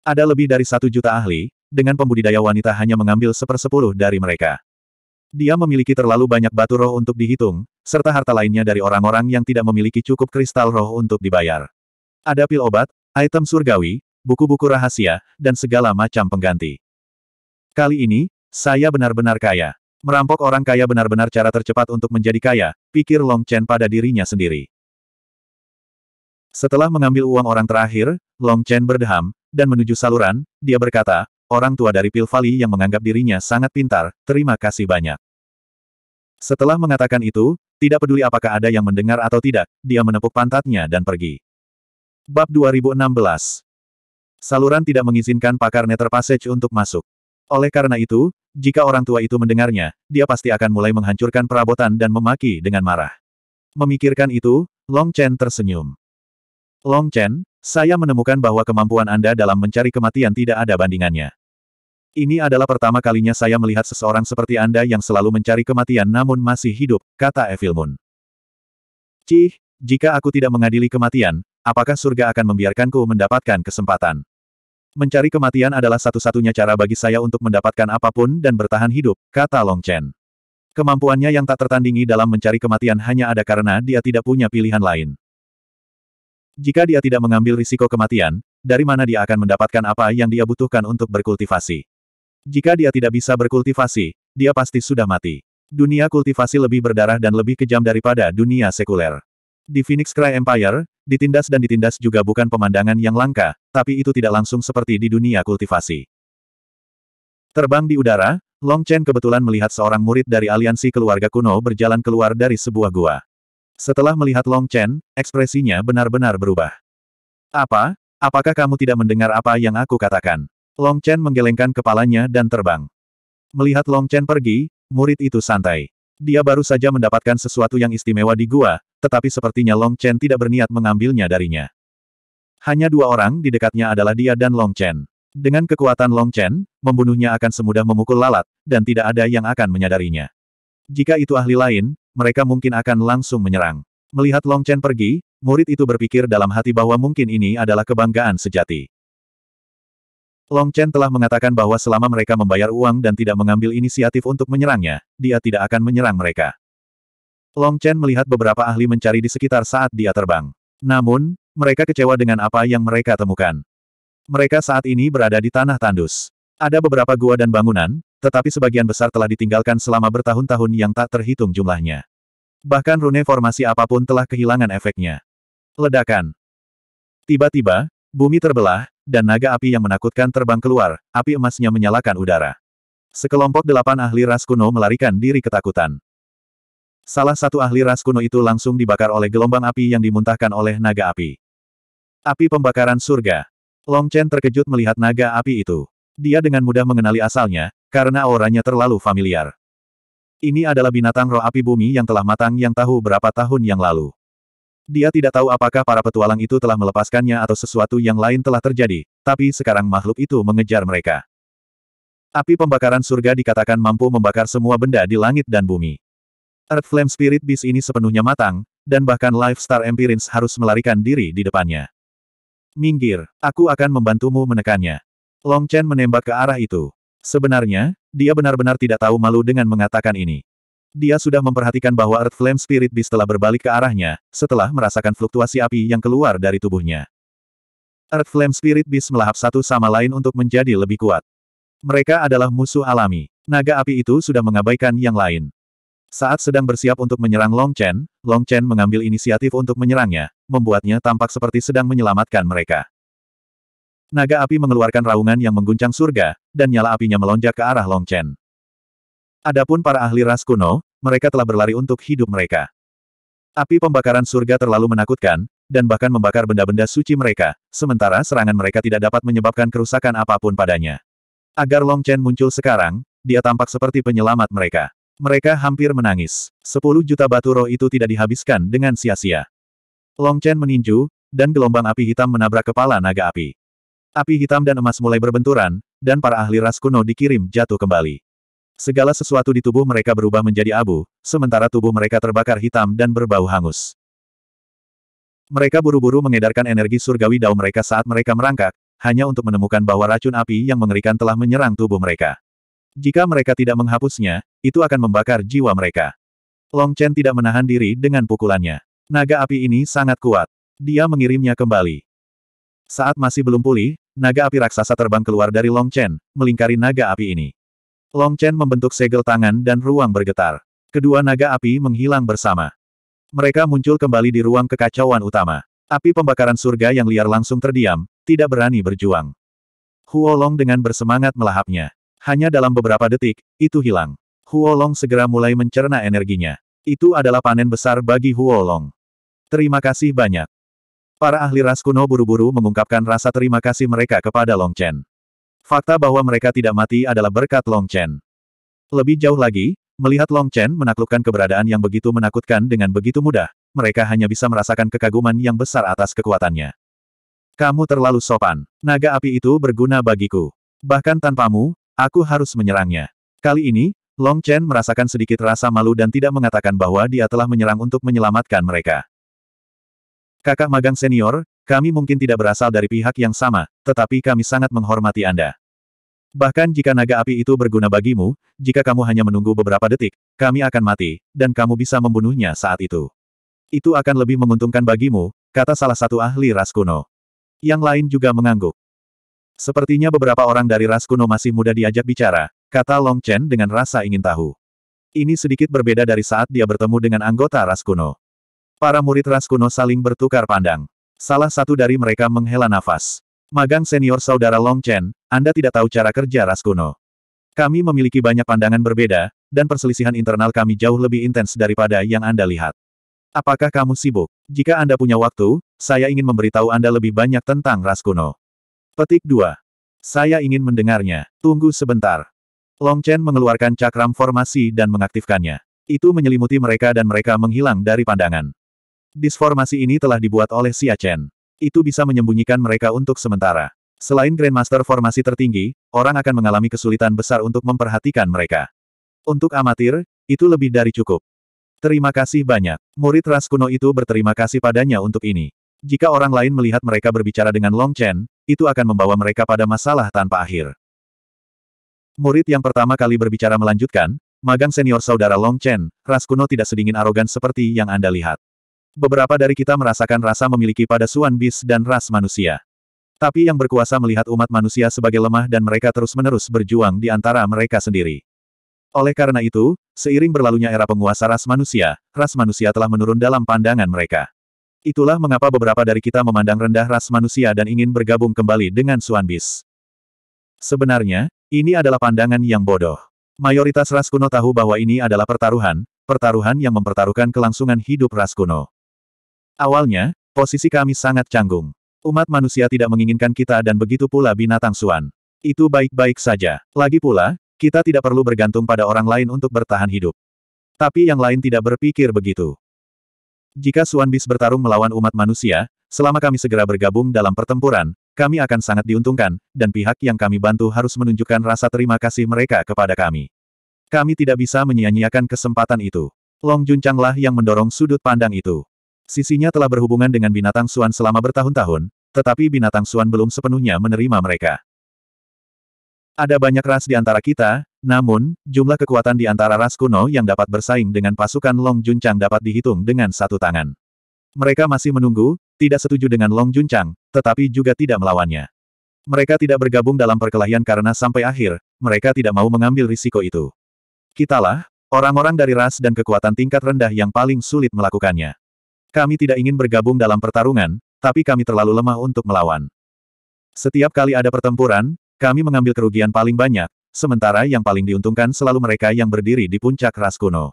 Ada lebih dari satu juta ahli, dengan pembudidaya wanita hanya mengambil sepersepuluh dari mereka. Dia memiliki terlalu banyak batu roh untuk dihitung, serta harta lainnya dari orang-orang yang tidak memiliki cukup kristal roh untuk dibayar. Ada pil obat, item surgawi, buku-buku rahasia, dan segala macam pengganti. Kali ini, saya benar-benar kaya. Merampok orang kaya benar-benar cara tercepat untuk menjadi kaya, pikir Long Chen pada dirinya sendiri. Setelah mengambil uang orang terakhir, Long Chen berdeham, dan menuju saluran, dia berkata, orang tua dari Pil Valley yang menganggap dirinya sangat pintar, terima kasih banyak. Setelah mengatakan itu, tidak peduli apakah ada yang mendengar atau tidak, dia menepuk pantatnya dan pergi. Bab 2016 Saluran tidak mengizinkan pakar Nether Passage untuk masuk. Oleh karena itu, jika orang tua itu mendengarnya, dia pasti akan mulai menghancurkan perabotan dan memaki dengan marah. Memikirkan itu, Long Chen tersenyum. Long Chen, saya menemukan bahwa kemampuan Anda dalam mencari kematian tidak ada bandingannya. Ini adalah pertama kalinya saya melihat seseorang seperti Anda yang selalu mencari kematian namun masih hidup, kata Evil Moon. Cih, jika aku tidak mengadili kematian, apakah surga akan membiarkanku mendapatkan kesempatan? mencari kematian adalah satu-satunya cara bagi saya untuk mendapatkan apapun dan bertahan hidup, kata Long Chen. Kemampuannya yang tak tertandingi dalam mencari kematian hanya ada karena dia tidak punya pilihan lain. Jika dia tidak mengambil risiko kematian, dari mana dia akan mendapatkan apa yang dia butuhkan untuk berkultivasi? Jika dia tidak bisa berkultivasi, dia pasti sudah mati. Dunia kultivasi lebih berdarah dan lebih kejam daripada dunia sekuler. Di Phoenix Cry Empire, ditindas dan ditindas juga bukan pemandangan yang langka, tapi itu tidak langsung seperti di dunia kultivasi. Terbang di udara, Long Chen kebetulan melihat seorang murid dari aliansi keluarga kuno berjalan keluar dari sebuah gua. Setelah melihat Long Chen, ekspresinya benar-benar berubah. Apa? Apakah kamu tidak mendengar apa yang aku katakan? Long Chen menggelengkan kepalanya dan terbang. Melihat Long Chen pergi, murid itu santai. Dia baru saja mendapatkan sesuatu yang istimewa di gua, tetapi sepertinya Long Chen tidak berniat mengambilnya darinya. Hanya dua orang di dekatnya adalah dia dan Long Chen. Dengan kekuatan Long Chen, membunuhnya akan semudah memukul lalat, dan tidak ada yang akan menyadarinya. Jika itu ahli lain, mereka mungkin akan langsung menyerang. Melihat Long Chen pergi, murid itu berpikir dalam hati bahwa mungkin ini adalah kebanggaan sejati. Long Chen telah mengatakan bahwa selama mereka membayar uang dan tidak mengambil inisiatif untuk menyerangnya, dia tidak akan menyerang mereka. Long Chen melihat beberapa ahli mencari di sekitar saat dia terbang. Namun, mereka kecewa dengan apa yang mereka temukan. Mereka saat ini berada di tanah tandus. Ada beberapa gua dan bangunan, tetapi sebagian besar telah ditinggalkan selama bertahun-tahun yang tak terhitung jumlahnya. Bahkan rune formasi apapun telah kehilangan efeknya. Ledakan. Tiba-tiba, bumi terbelah, dan naga api yang menakutkan terbang keluar, api emasnya menyalakan udara. Sekelompok delapan ahli ras kuno melarikan diri ketakutan. Salah satu ahli ras kuno itu langsung dibakar oleh gelombang api yang dimuntahkan oleh naga api. Api pembakaran surga. Long Chen terkejut melihat naga api itu. Dia dengan mudah mengenali asalnya, karena auranya terlalu familiar. Ini adalah binatang roh api bumi yang telah matang yang tahu berapa tahun yang lalu. Dia tidak tahu apakah para petualang itu telah melepaskannya atau sesuatu yang lain telah terjadi, tapi sekarang makhluk itu mengejar mereka. Api pembakaran surga dikatakan mampu membakar semua benda di langit dan bumi. Earth Flame Spirit Beast ini sepenuhnya matang, dan bahkan Life Star Empirins harus melarikan diri di depannya. Minggir, aku akan membantumu menekannya. Long Chen menembak ke arah itu. Sebenarnya, dia benar-benar tidak tahu malu dengan mengatakan ini. Dia sudah memperhatikan bahwa Earth Flame Spirit Beast telah berbalik ke arahnya, setelah merasakan fluktuasi api yang keluar dari tubuhnya. Earth Flame Spirit Beast melahap satu sama lain untuk menjadi lebih kuat. Mereka adalah musuh alami. Naga api itu sudah mengabaikan yang lain. Saat sedang bersiap untuk menyerang Long Chen, Long Chen mengambil inisiatif untuk menyerangnya, membuatnya tampak seperti sedang menyelamatkan mereka. Naga api mengeluarkan raungan yang mengguncang surga, dan nyala apinya melonjak ke arah Long Chen. Adapun para ahli ras kuno, mereka telah berlari untuk hidup mereka. Api pembakaran surga terlalu menakutkan, dan bahkan membakar benda-benda suci mereka, sementara serangan mereka tidak dapat menyebabkan kerusakan apapun padanya. Agar Long Chen muncul sekarang, dia tampak seperti penyelamat mereka. Mereka hampir menangis. Sepuluh juta batu roh itu tidak dihabiskan dengan sia-sia. Long Chen meninju, dan gelombang api hitam menabrak kepala naga api. Api hitam dan emas mulai berbenturan, dan para ahli ras kuno dikirim jatuh kembali. Segala sesuatu di tubuh mereka berubah menjadi abu, sementara tubuh mereka terbakar hitam dan berbau hangus. Mereka buru-buru mengedarkan energi surgawi dao mereka saat mereka merangkak, hanya untuk menemukan bahwa racun api yang mengerikan telah menyerang tubuh mereka. Jika mereka tidak menghapusnya, itu akan membakar jiwa mereka. Long Chen tidak menahan diri dengan pukulannya. Naga api ini sangat kuat. Dia mengirimnya kembali. Saat masih belum pulih, naga api raksasa terbang keluar dari Long Chen, melingkari naga api ini. Long Chen membentuk segel tangan dan ruang bergetar. Kedua naga api menghilang bersama. Mereka muncul kembali di ruang kekacauan utama. Api pembakaran surga yang liar langsung terdiam, tidak berani berjuang. Huolong dengan bersemangat melahapnya. Hanya dalam beberapa detik, itu hilang. Huolong segera mulai mencerna energinya. Itu adalah panen besar bagi Huolong. Terima kasih banyak. Para ahli ras kuno buru-buru mengungkapkan rasa terima kasih mereka kepada Long Chen. Fakta bahwa mereka tidak mati adalah berkat Long Chen. Lebih jauh lagi, melihat Long Chen menaklukkan keberadaan yang begitu menakutkan dengan begitu mudah, mereka hanya bisa merasakan kekaguman yang besar atas kekuatannya. Kamu terlalu sopan. Naga api itu berguna bagiku. Bahkan tanpamu, Aku harus menyerangnya. Kali ini, Long Chen merasakan sedikit rasa malu dan tidak mengatakan bahwa dia telah menyerang untuk menyelamatkan mereka. Kakak magang senior, kami mungkin tidak berasal dari pihak yang sama, tetapi kami sangat menghormati Anda. Bahkan jika naga api itu berguna bagimu, jika kamu hanya menunggu beberapa detik, kami akan mati, dan kamu bisa membunuhnya saat itu. Itu akan lebih menguntungkan bagimu, kata salah satu ahli ras kuno. Yang lain juga mengangguk. Sepertinya beberapa orang dari ras kuno masih mudah diajak bicara, kata Long Chen dengan rasa ingin tahu. Ini sedikit berbeda dari saat dia bertemu dengan anggota ras kuno. Para murid ras kuno saling bertukar pandang. Salah satu dari mereka menghela nafas. Magang senior saudara Long Chen, Anda tidak tahu cara kerja ras kuno. Kami memiliki banyak pandangan berbeda, dan perselisihan internal kami jauh lebih intens daripada yang Anda lihat. Apakah kamu sibuk? Jika Anda punya waktu, saya ingin memberitahu Anda lebih banyak tentang ras kuno. Petik 2. Saya ingin mendengarnya. Tunggu sebentar. Long Chen mengeluarkan cakram formasi dan mengaktifkannya. Itu menyelimuti mereka dan mereka menghilang dari pandangan. Disformasi ini telah dibuat oleh Xia Chen. Itu bisa menyembunyikan mereka untuk sementara. Selain Grandmaster formasi tertinggi, orang akan mengalami kesulitan besar untuk memperhatikan mereka. Untuk amatir, itu lebih dari cukup. Terima kasih banyak. Murid ras kuno itu berterima kasih padanya untuk ini. Jika orang lain melihat mereka berbicara dengan Long Chen, itu akan membawa mereka pada masalah tanpa akhir. Murid yang pertama kali berbicara melanjutkan, magang senior saudara Long Chen, ras kuno tidak sedingin arogan seperti yang Anda lihat. Beberapa dari kita merasakan rasa memiliki pada Suan Bis dan ras manusia. Tapi yang berkuasa melihat umat manusia sebagai lemah dan mereka terus-menerus berjuang di antara mereka sendiri. Oleh karena itu, seiring berlalunya era penguasa ras manusia, ras manusia telah menurun dalam pandangan mereka. Itulah mengapa beberapa dari kita memandang rendah ras manusia dan ingin bergabung kembali dengan Suanbis. Sebenarnya, ini adalah pandangan yang bodoh. Mayoritas ras kuno tahu bahwa ini adalah pertaruhan, pertaruhan yang mempertaruhkan kelangsungan hidup ras kuno. Awalnya, posisi kami sangat canggung. Umat manusia tidak menginginkan kita dan begitu pula binatang suan. Itu baik-baik saja. Lagi pula, kita tidak perlu bergantung pada orang lain untuk bertahan hidup. Tapi yang lain tidak berpikir begitu. Jika Suan Bis bertarung melawan umat manusia, selama kami segera bergabung dalam pertempuran, kami akan sangat diuntungkan, dan pihak yang kami bantu harus menunjukkan rasa terima kasih mereka kepada kami. Kami tidak bisa menyia-nyiakan kesempatan itu. Long Jun Changlah yang mendorong sudut pandang itu. Sisinya telah berhubungan dengan binatang Suan selama bertahun-tahun, tetapi binatang Suan belum sepenuhnya menerima mereka. Ada banyak ras di antara kita, namun, jumlah kekuatan di antara ras kuno yang dapat bersaing dengan pasukan Long Junchang dapat dihitung dengan satu tangan. Mereka masih menunggu, tidak setuju dengan Long Junchang, tetapi juga tidak melawannya. Mereka tidak bergabung dalam perkelahian karena sampai akhir, mereka tidak mau mengambil risiko itu. Kitalah, orang-orang dari ras dan kekuatan tingkat rendah yang paling sulit melakukannya. Kami tidak ingin bergabung dalam pertarungan, tapi kami terlalu lemah untuk melawan. Setiap kali ada pertempuran, kami mengambil kerugian paling banyak, sementara yang paling diuntungkan selalu mereka yang berdiri di puncak ras kuno.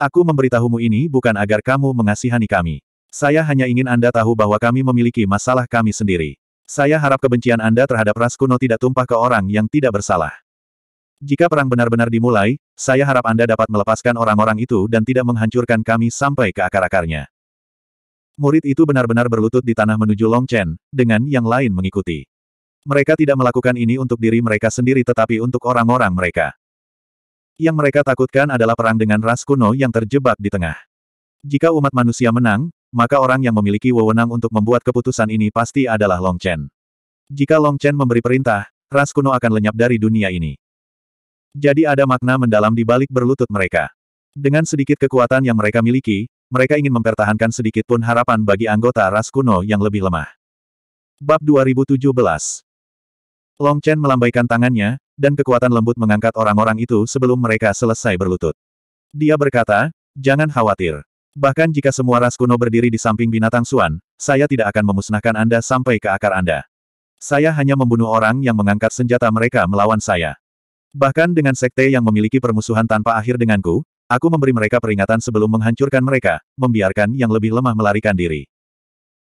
Aku memberitahumu ini bukan agar kamu mengasihani kami. Saya hanya ingin Anda tahu bahwa kami memiliki masalah kami sendiri. Saya harap kebencian Anda terhadap ras kuno tidak tumpah ke orang yang tidak bersalah. Jika perang benar-benar dimulai, saya harap Anda dapat melepaskan orang-orang itu dan tidak menghancurkan kami sampai ke akar-akarnya. Murid itu benar-benar berlutut di tanah menuju Long Chen, dengan yang lain mengikuti. Mereka tidak melakukan ini untuk diri mereka sendiri tetapi untuk orang-orang mereka. Yang mereka takutkan adalah perang dengan ras kuno yang terjebak di tengah. Jika umat manusia menang, maka orang yang memiliki wewenang untuk membuat keputusan ini pasti adalah Long Chen. Jika Long Chen memberi perintah, ras kuno akan lenyap dari dunia ini. Jadi ada makna mendalam di balik berlutut mereka. Dengan sedikit kekuatan yang mereka miliki, mereka ingin mempertahankan sedikit pun harapan bagi anggota ras kuno yang lebih lemah. Bab 2017 Long Chen melambaikan tangannya, dan kekuatan lembut mengangkat orang-orang itu sebelum mereka selesai berlutut. Dia berkata, jangan khawatir. Bahkan jika semua ras kuno berdiri di samping binatang Suan, saya tidak akan memusnahkan Anda sampai ke akar Anda. Saya hanya membunuh orang yang mengangkat senjata mereka melawan saya. Bahkan dengan sekte yang memiliki permusuhan tanpa akhir denganku, aku memberi mereka peringatan sebelum menghancurkan mereka, membiarkan yang lebih lemah melarikan diri.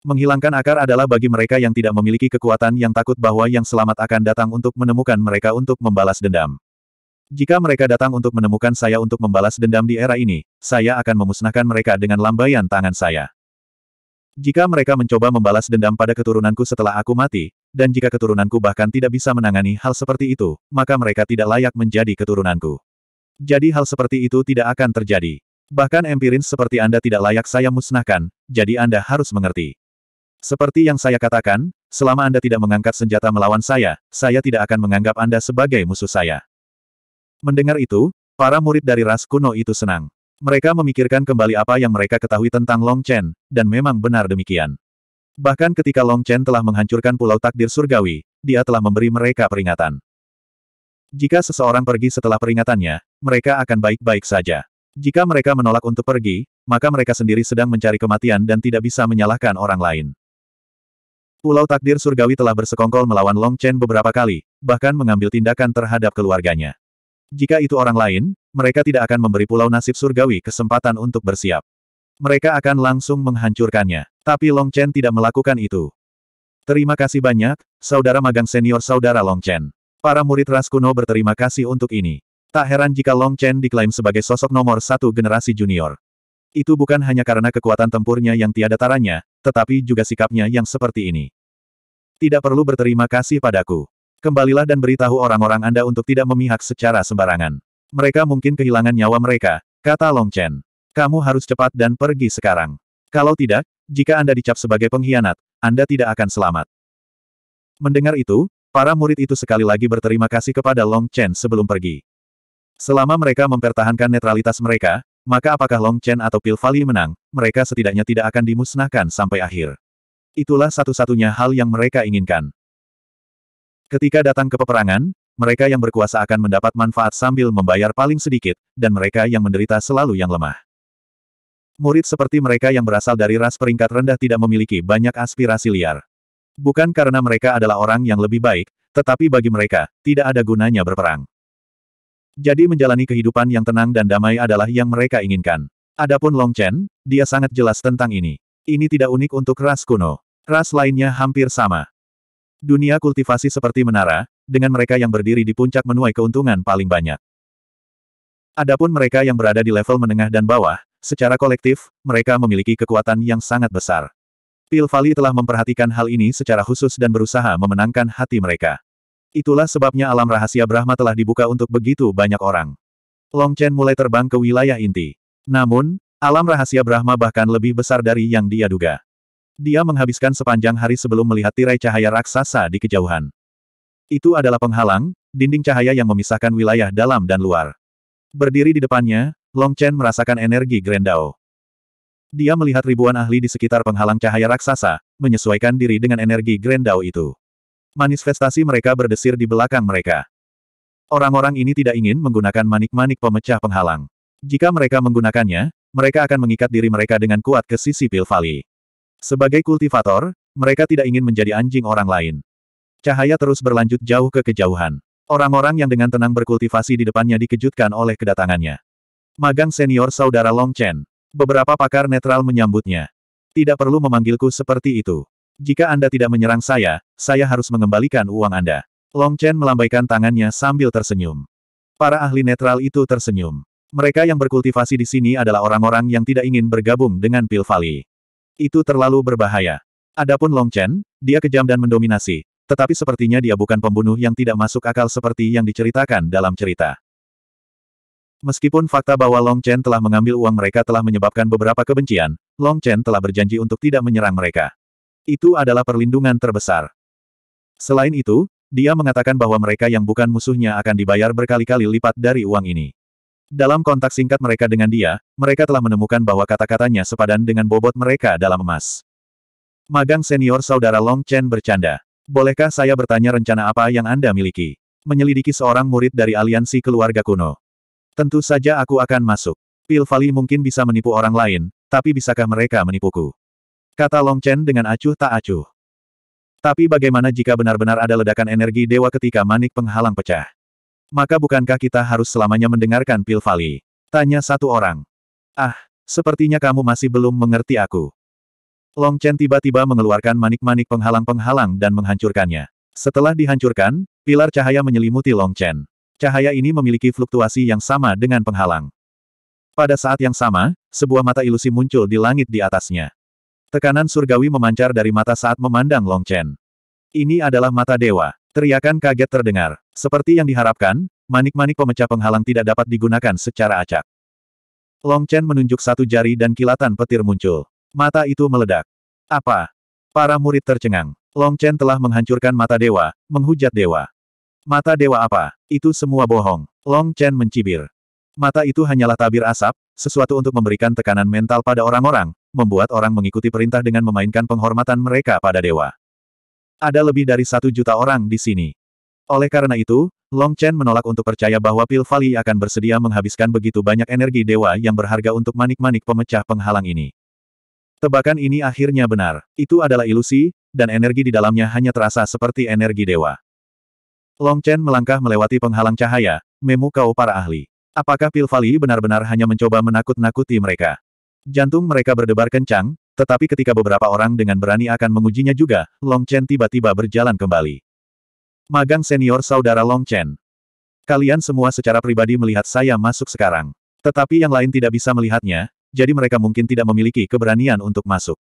Menghilangkan akar adalah bagi mereka yang tidak memiliki kekuatan yang takut bahwa yang selamat akan datang untuk menemukan mereka untuk membalas dendam. Jika mereka datang untuk menemukan saya untuk membalas dendam di era ini, saya akan memusnahkan mereka dengan lambaian tangan saya. Jika mereka mencoba membalas dendam pada keturunanku setelah aku mati, dan jika keturunanku bahkan tidak bisa menangani hal seperti itu, maka mereka tidak layak menjadi keturunanku. Jadi hal seperti itu tidak akan terjadi. Bahkan empirin seperti Anda tidak layak saya musnahkan, jadi Anda harus mengerti. Seperti yang saya katakan, selama Anda tidak mengangkat senjata melawan saya, saya tidak akan menganggap Anda sebagai musuh saya. Mendengar itu, para murid dari ras kuno itu senang. Mereka memikirkan kembali apa yang mereka ketahui tentang Long Chen, dan memang benar demikian. Bahkan ketika Long Chen telah menghancurkan Pulau Takdir Surgawi, dia telah memberi mereka peringatan. Jika seseorang pergi setelah peringatannya, mereka akan baik-baik saja. Jika mereka menolak untuk pergi, maka mereka sendiri sedang mencari kematian dan tidak bisa menyalahkan orang lain. Pulau Takdir Surgawi telah bersekongkol melawan Long Chen beberapa kali, bahkan mengambil tindakan terhadap keluarganya. Jika itu orang lain, mereka tidak akan memberi Pulau Nasib Surgawi kesempatan untuk bersiap. Mereka akan langsung menghancurkannya. Tapi Long Chen tidak melakukan itu. Terima kasih banyak, saudara magang senior saudara Long Chen. Para murid ras kuno berterima kasih untuk ini. Tak heran jika Long Chen diklaim sebagai sosok nomor satu generasi junior. Itu bukan hanya karena kekuatan tempurnya yang tiada taranya, tetapi juga sikapnya yang seperti ini. Tidak perlu berterima kasih padaku. Kembalilah dan beritahu orang-orang Anda untuk tidak memihak secara sembarangan. Mereka mungkin kehilangan nyawa mereka, kata Long Chen. Kamu harus cepat dan pergi sekarang. Kalau tidak, jika Anda dicap sebagai pengkhianat, Anda tidak akan selamat. Mendengar itu, para murid itu sekali lagi berterima kasih kepada Long Chen sebelum pergi. Selama mereka mempertahankan netralitas mereka, maka apakah Long Chen atau Pil Valley menang, mereka setidaknya tidak akan dimusnahkan sampai akhir. Itulah satu-satunya hal yang mereka inginkan. Ketika datang ke peperangan, mereka yang berkuasa akan mendapat manfaat sambil membayar paling sedikit, dan mereka yang menderita selalu yang lemah. Murid seperti mereka yang berasal dari ras peringkat rendah tidak memiliki banyak aspirasi liar. Bukan karena mereka adalah orang yang lebih baik, tetapi bagi mereka, tidak ada gunanya berperang. Jadi menjalani kehidupan yang tenang dan damai adalah yang mereka inginkan. Adapun Long Chen, dia sangat jelas tentang ini. Ini tidak unik untuk ras kuno. Ras lainnya hampir sama. Dunia kultivasi seperti menara, dengan mereka yang berdiri di puncak menuai keuntungan paling banyak. Adapun mereka yang berada di level menengah dan bawah, secara kolektif, mereka memiliki kekuatan yang sangat besar. Pil Valley telah memperhatikan hal ini secara khusus dan berusaha memenangkan hati mereka. Itulah sebabnya alam rahasia Brahma telah dibuka untuk begitu banyak orang. Long Chen mulai terbang ke wilayah inti. Namun, alam rahasia Brahma bahkan lebih besar dari yang dia duga. Dia menghabiskan sepanjang hari sebelum melihat tirai cahaya raksasa di kejauhan. Itu adalah penghalang, dinding cahaya yang memisahkan wilayah dalam dan luar. Berdiri di depannya, Long Chen merasakan energi Grendao. Dia melihat ribuan ahli di sekitar penghalang cahaya raksasa, menyesuaikan diri dengan energi Grendao itu. Manifestasi mereka berdesir di belakang mereka. Orang-orang ini tidak ingin menggunakan manik-manik pemecah penghalang. Jika mereka menggunakannya, mereka akan mengikat diri mereka dengan kuat ke sisi Pil Sebagai kultivator, mereka tidak ingin menjadi anjing orang lain. Cahaya terus berlanjut jauh ke kejauhan. Orang-orang yang dengan tenang berkultivasi di depannya dikejutkan oleh kedatangannya. Magang senior saudara Long Chen. Beberapa pakar netral menyambutnya. Tidak perlu memanggilku seperti itu. Jika Anda tidak menyerang saya, saya harus mengembalikan uang Anda. Long Chen melambaikan tangannya sambil tersenyum. Para ahli netral itu tersenyum. Mereka yang berkultivasi di sini adalah orang-orang yang tidak ingin bergabung dengan Pil Valley. Itu terlalu berbahaya. Adapun Long Chen, dia kejam dan mendominasi, tetapi sepertinya dia bukan pembunuh yang tidak masuk akal seperti yang diceritakan dalam cerita. Meskipun fakta bahwa Long Chen telah mengambil uang mereka telah menyebabkan beberapa kebencian, Long Chen telah berjanji untuk tidak menyerang mereka. Itu adalah perlindungan terbesar. Selain itu, dia mengatakan bahwa mereka yang bukan musuhnya akan dibayar berkali-kali lipat dari uang ini. Dalam kontak singkat mereka dengan dia, mereka telah menemukan bahwa kata-katanya sepadan dengan bobot mereka dalam emas. Magang senior saudara Long Chen bercanda. Bolehkah saya bertanya rencana apa yang Anda miliki? Menyelidiki seorang murid dari aliansi keluarga kuno. Tentu saja aku akan masuk. Pilvali mungkin bisa menipu orang lain, tapi bisakah mereka menipuku? Kata Long Chen dengan acuh tak acuh. Tapi bagaimana jika benar-benar ada ledakan energi dewa ketika manik penghalang pecah? Maka bukankah kita harus selamanya mendengarkan pil Vali? Tanya satu orang. Ah, sepertinya kamu masih belum mengerti aku. Long Chen tiba-tiba mengeluarkan manik-manik penghalang-penghalang dan menghancurkannya. Setelah dihancurkan, pilar cahaya menyelimuti Long Chen. Cahaya ini memiliki fluktuasi yang sama dengan penghalang. Pada saat yang sama, sebuah mata ilusi muncul di langit di atasnya. Tekanan surgawi memancar dari mata saat memandang Long Chen. Ini adalah mata dewa. Teriakan kaget terdengar. Seperti yang diharapkan, manik-manik pemecah penghalang tidak dapat digunakan secara acak. Long Chen menunjuk satu jari dan kilatan petir muncul. Mata itu meledak. Apa? Para murid tercengang. Long Chen telah menghancurkan mata dewa, menghujat dewa. Mata dewa apa? Itu semua bohong. Long Chen mencibir. Mata itu hanyalah tabir asap, sesuatu untuk memberikan tekanan mental pada orang-orang, membuat orang mengikuti perintah dengan memainkan penghormatan mereka pada dewa. Ada lebih dari satu juta orang di sini. Oleh karena itu, Long Chen menolak untuk percaya bahwa Pil Valley akan bersedia menghabiskan begitu banyak energi dewa yang berharga untuk manik-manik pemecah penghalang ini. Tebakan ini akhirnya benar. Itu adalah ilusi, dan energi di dalamnya hanya terasa seperti energi dewa. Long Chen melangkah melewati penghalang cahaya, memukau para ahli. Apakah Pil Valley benar-benar hanya mencoba menakut-nakuti mereka? Jantung mereka berdebar kencang, tetapi ketika beberapa orang dengan berani akan mengujinya juga, Long Chen tiba-tiba berjalan kembali. Magang senior saudara Long Chen. Kalian semua secara pribadi melihat saya masuk sekarang. Tetapi yang lain tidak bisa melihatnya, jadi mereka mungkin tidak memiliki keberanian untuk masuk.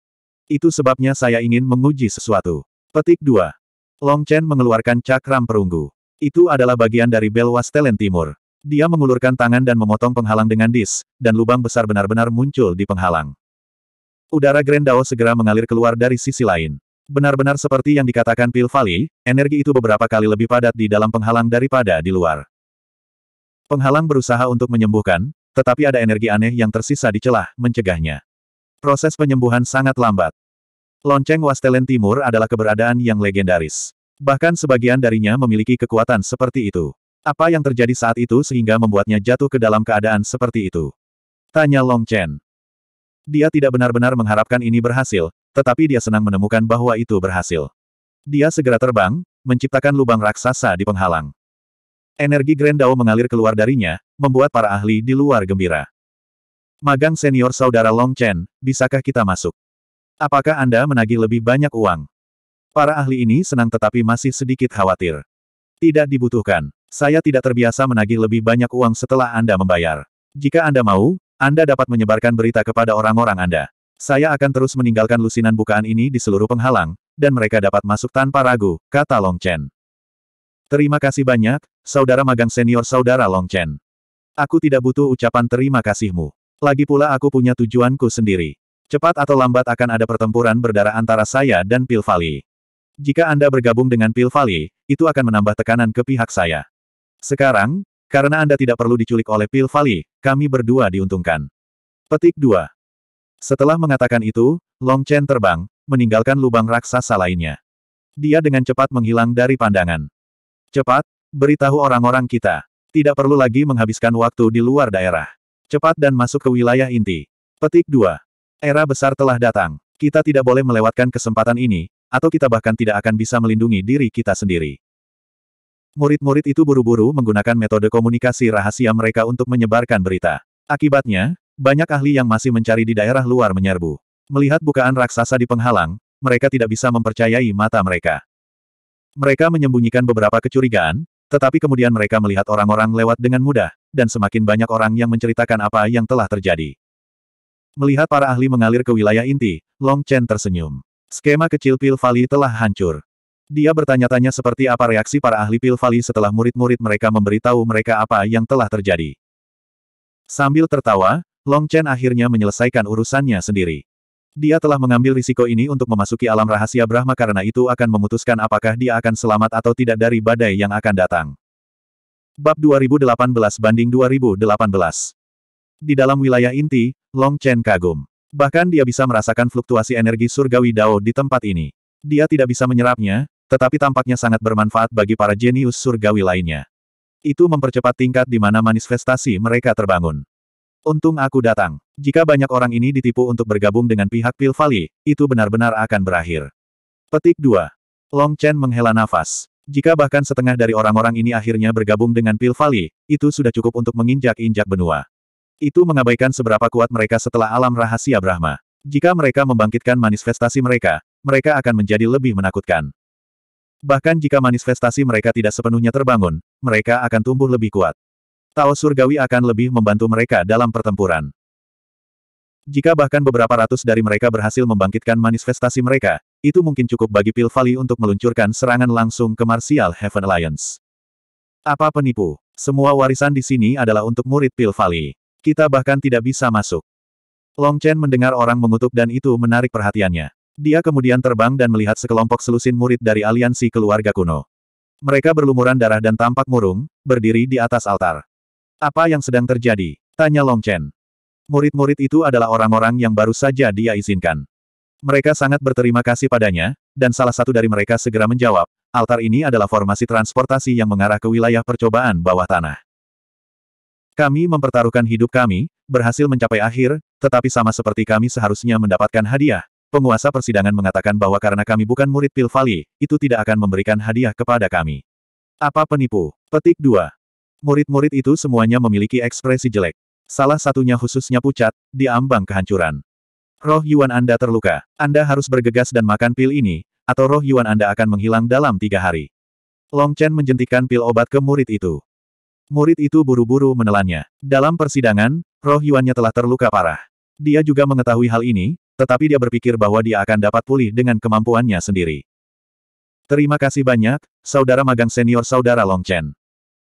Itu sebabnya saya ingin menguji sesuatu. Petik 2. Long Chen mengeluarkan cakram perunggu. Itu adalah bagian dari Belwas Talent Timur. Dia mengulurkan tangan dan memotong penghalang dengan dis, dan lubang besar benar-benar muncul di penghalang. Udara Grendao segera mengalir keluar dari sisi lain. Benar-benar seperti yang dikatakan Pil Valley, energi itu beberapa kali lebih padat di dalam penghalang daripada di luar. Penghalang berusaha untuk menyembuhkan, tetapi ada energi aneh yang tersisa di celah, mencegahnya. Proses penyembuhan sangat lambat. Lonceng Wastelen Timur adalah keberadaan yang legendaris. Bahkan sebagian darinya memiliki kekuatan seperti itu. Apa yang terjadi saat itu sehingga membuatnya jatuh ke dalam keadaan seperti itu? Tanya Long Chen. Dia tidak benar-benar mengharapkan ini berhasil, tetapi dia senang menemukan bahwa itu berhasil. Dia segera terbang, menciptakan lubang raksasa di penghalang. Energi Grand Dao mengalir keluar darinya, membuat para ahli di luar gembira. Magang senior saudara Long Chen, bisakah kita masuk? Apakah Anda menagih lebih banyak uang? Para ahli ini senang tetapi masih sedikit khawatir. Tidak dibutuhkan. Saya tidak terbiasa menagih lebih banyak uang setelah Anda membayar. Jika Anda mau, Anda dapat menyebarkan berita kepada orang-orang Anda. Saya akan terus meninggalkan lusinan bukaan ini di seluruh penghalang, dan mereka dapat masuk tanpa ragu, kata Long Chen. Terima kasih banyak, saudara magang senior saudara Long Chen. Aku tidak butuh ucapan terima kasihmu. Lagi pula aku punya tujuanku sendiri. Cepat atau lambat akan ada pertempuran berdarah antara saya dan Pilvali. Jika Anda bergabung dengan Pil Valley, itu akan menambah tekanan ke pihak saya. Sekarang, karena Anda tidak perlu diculik oleh Pil Valley, kami berdua diuntungkan. Petik 2. Setelah mengatakan itu, Long Chen terbang, meninggalkan lubang raksasa lainnya. Dia dengan cepat menghilang dari pandangan. Cepat, beritahu orang-orang kita. Tidak perlu lagi menghabiskan waktu di luar daerah. Cepat dan masuk ke wilayah inti. Petik 2. Era besar telah datang. Kita tidak boleh melewatkan kesempatan ini, atau kita bahkan tidak akan bisa melindungi diri kita sendiri. Murid-murid itu buru-buru menggunakan metode komunikasi rahasia mereka untuk menyebarkan berita. Akibatnya, banyak ahli yang masih mencari di daerah luar menyerbu. Melihat bukaan raksasa di penghalang, mereka tidak bisa mempercayai mata mereka. Mereka menyembunyikan beberapa kecurigaan, tetapi kemudian mereka melihat orang-orang lewat dengan mudah, dan semakin banyak orang yang menceritakan apa yang telah terjadi. Melihat para ahli mengalir ke wilayah inti, Long Chen tersenyum. Skema kecil Pil Valley telah hancur. Dia bertanya-tanya seperti apa reaksi para ahli Pil Valley setelah murid-murid mereka memberitahu mereka apa yang telah terjadi. Sambil tertawa, Long Chen akhirnya menyelesaikan urusannya sendiri. Dia telah mengambil risiko ini untuk memasuki alam rahasia Brahma karena itu akan memutuskan apakah dia akan selamat atau tidak dari badai yang akan datang. Bab 2018 banding 2018 Di dalam wilayah inti, Long Chen kagum. Bahkan dia bisa merasakan fluktuasi energi surgawi Dao di tempat ini. Dia tidak bisa menyerapnya, tetapi tampaknya sangat bermanfaat bagi para jenius surgawi lainnya. Itu mempercepat tingkat di mana manifestasi mereka terbangun. Untung aku datang. Jika banyak orang ini ditipu untuk bergabung dengan pihak Pilvali, itu benar-benar akan berakhir. Petik 2. Long Chen menghela nafas. Jika bahkan setengah dari orang-orang ini akhirnya bergabung dengan Pilvali, itu sudah cukup untuk menginjak-injak benua. Itu mengabaikan seberapa kuat mereka setelah alam rahasia Brahma. Jika mereka membangkitkan manifestasi mereka, mereka akan menjadi lebih menakutkan. Bahkan jika manifestasi mereka tidak sepenuhnya terbangun, mereka akan tumbuh lebih kuat. Tao surgawi akan lebih membantu mereka dalam pertempuran. Jika bahkan beberapa ratus dari mereka berhasil membangkitkan manifestasi mereka, itu mungkin cukup bagi Pil Valley untuk meluncurkan serangan langsung ke Martial Heaven Alliance. Apa penipu? Semua warisan di sini adalah untuk murid Pil Valley. Kita bahkan tidak bisa masuk. Long Chen mendengar orang mengutuk dan itu menarik perhatiannya. Dia kemudian terbang dan melihat sekelompok selusin murid dari aliansi keluarga kuno. Mereka berlumuran darah dan tampak murung, berdiri di atas altar. Apa yang sedang terjadi? Tanya Long Chen. Murid-murid itu adalah orang-orang yang baru saja dia izinkan. Mereka sangat berterima kasih padanya, dan salah satu dari mereka segera menjawab, altar ini adalah formasi transportasi yang mengarah ke wilayah percobaan bawah tanah. Kami mempertaruhkan hidup kami, berhasil mencapai akhir, tetapi sama seperti kami seharusnya mendapatkan hadiah. Penguasa persidangan mengatakan bahwa karena kami bukan murid Pil itu tidak akan memberikan hadiah kepada kami. Apa penipu? Petik 2. Murid-murid itu semuanya memiliki ekspresi jelek. Salah satunya khususnya pucat, diambang kehancuran. Roh Yuan Anda terluka. Anda harus bergegas dan makan pil ini, atau roh Yuan Anda akan menghilang dalam tiga hari. Long Chen menjentikan pil obat ke murid itu. Murid itu buru-buru menelannya. Dalam persidangan, roh Yuannya telah terluka parah. Dia juga mengetahui hal ini, tetapi dia berpikir bahwa dia akan dapat pulih dengan kemampuannya sendiri. Terima kasih banyak, saudara magang senior saudara Long Chen.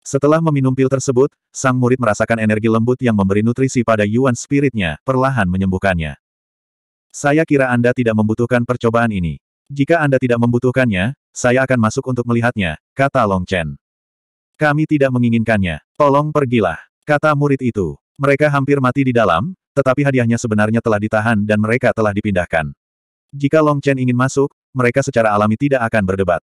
Setelah meminum pil tersebut, sang murid merasakan energi lembut yang memberi nutrisi pada Yuan spiritnya, perlahan menyembuhkannya. Saya kira Anda tidak membutuhkan percobaan ini. Jika Anda tidak membutuhkannya, saya akan masuk untuk melihatnya, kata Long Chen. Kami tidak menginginkannya. Tolong pergilah. Kata murid itu. Mereka hampir mati di dalam, tetapi hadiahnya sebenarnya telah ditahan dan mereka telah dipindahkan. Jika Long Chen ingin masuk, mereka secara alami tidak akan berdebat.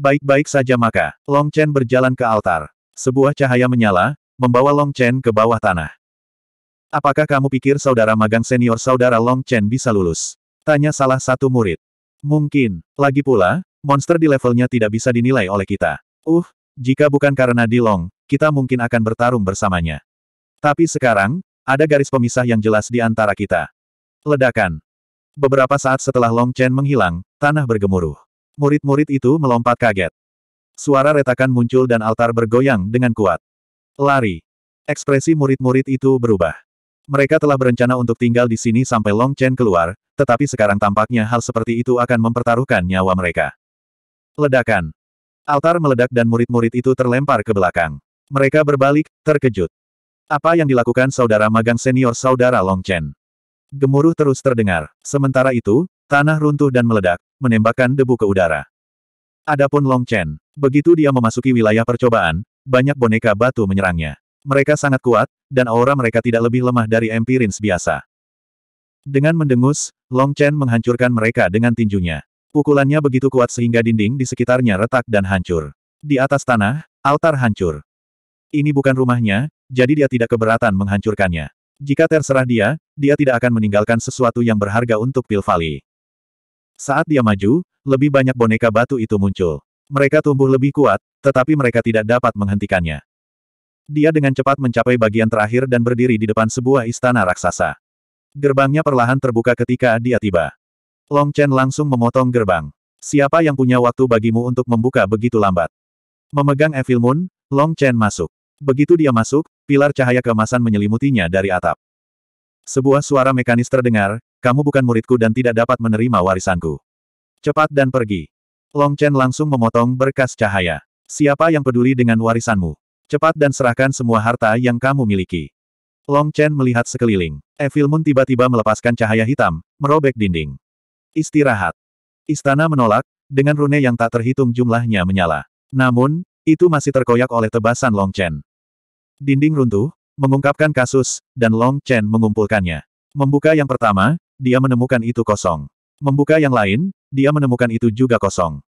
Baik-baik saja maka, Long Chen berjalan ke altar. Sebuah cahaya menyala, membawa Long Chen ke bawah tanah. Apakah kamu pikir saudara magang senior saudara Long Chen bisa lulus? Tanya salah satu murid. Mungkin. Lagi pula, monster di levelnya tidak bisa dinilai oleh kita. Uh, jika bukan karena Dilong, kita mungkin akan bertarung bersamanya. Tapi sekarang, ada garis pemisah yang jelas di antara kita. Ledakan. Beberapa saat setelah Long Chen menghilang, tanah bergemuruh. Murid-murid itu melompat kaget. Suara retakan muncul dan altar bergoyang dengan kuat. Lari. Ekspresi murid-murid itu berubah. Mereka telah berencana untuk tinggal di sini sampai Long Chen keluar, tetapi sekarang tampaknya hal seperti itu akan mempertaruhkan nyawa mereka. Ledakan. Altar meledak dan murid-murid itu terlempar ke belakang. Mereka berbalik, terkejut. Apa yang dilakukan saudara magang senior saudara Long Chen? Gemuruh terus terdengar. Sementara itu, tanah runtuh dan meledak, menembakkan debu ke udara. Adapun Long Chen, begitu dia memasuki wilayah percobaan, banyak boneka batu menyerangnya. Mereka sangat kuat, dan aura mereka tidak lebih lemah dari empirins biasa. Dengan mendengus, Long Chen menghancurkan mereka dengan tinjunya. Pukulannya begitu kuat sehingga dinding di sekitarnya retak dan hancur. Di atas tanah, altar hancur. Ini bukan rumahnya, jadi dia tidak keberatan menghancurkannya. Jika terserah dia, dia tidak akan meninggalkan sesuatu yang berharga untuk Pilvali. Saat dia maju, lebih banyak boneka batu itu muncul. Mereka tumbuh lebih kuat, tetapi mereka tidak dapat menghentikannya. Dia dengan cepat mencapai bagian terakhir dan berdiri di depan sebuah istana raksasa. Gerbangnya perlahan terbuka ketika dia tiba. Long Chen langsung memotong gerbang. Siapa yang punya waktu bagimu untuk membuka begitu lambat? Memegang Evil Moon, Long Chen masuk. Begitu dia masuk, pilar cahaya kemasan menyelimutinya dari atap. Sebuah suara mekanis terdengar, kamu bukan muridku dan tidak dapat menerima warisanku. Cepat dan pergi. Long Chen langsung memotong berkas cahaya. Siapa yang peduli dengan warisanmu? Cepat dan serahkan semua harta yang kamu miliki. Long Chen melihat sekeliling. Evil Moon tiba-tiba melepaskan cahaya hitam, merobek dinding. Istirahat. Istana menolak, dengan rune yang tak terhitung jumlahnya menyala. Namun, itu masih terkoyak oleh tebasan Long Chen. Dinding runtuh, mengungkapkan kasus, dan Long Chen mengumpulkannya. Membuka yang pertama, dia menemukan itu kosong. Membuka yang lain, dia menemukan itu juga kosong.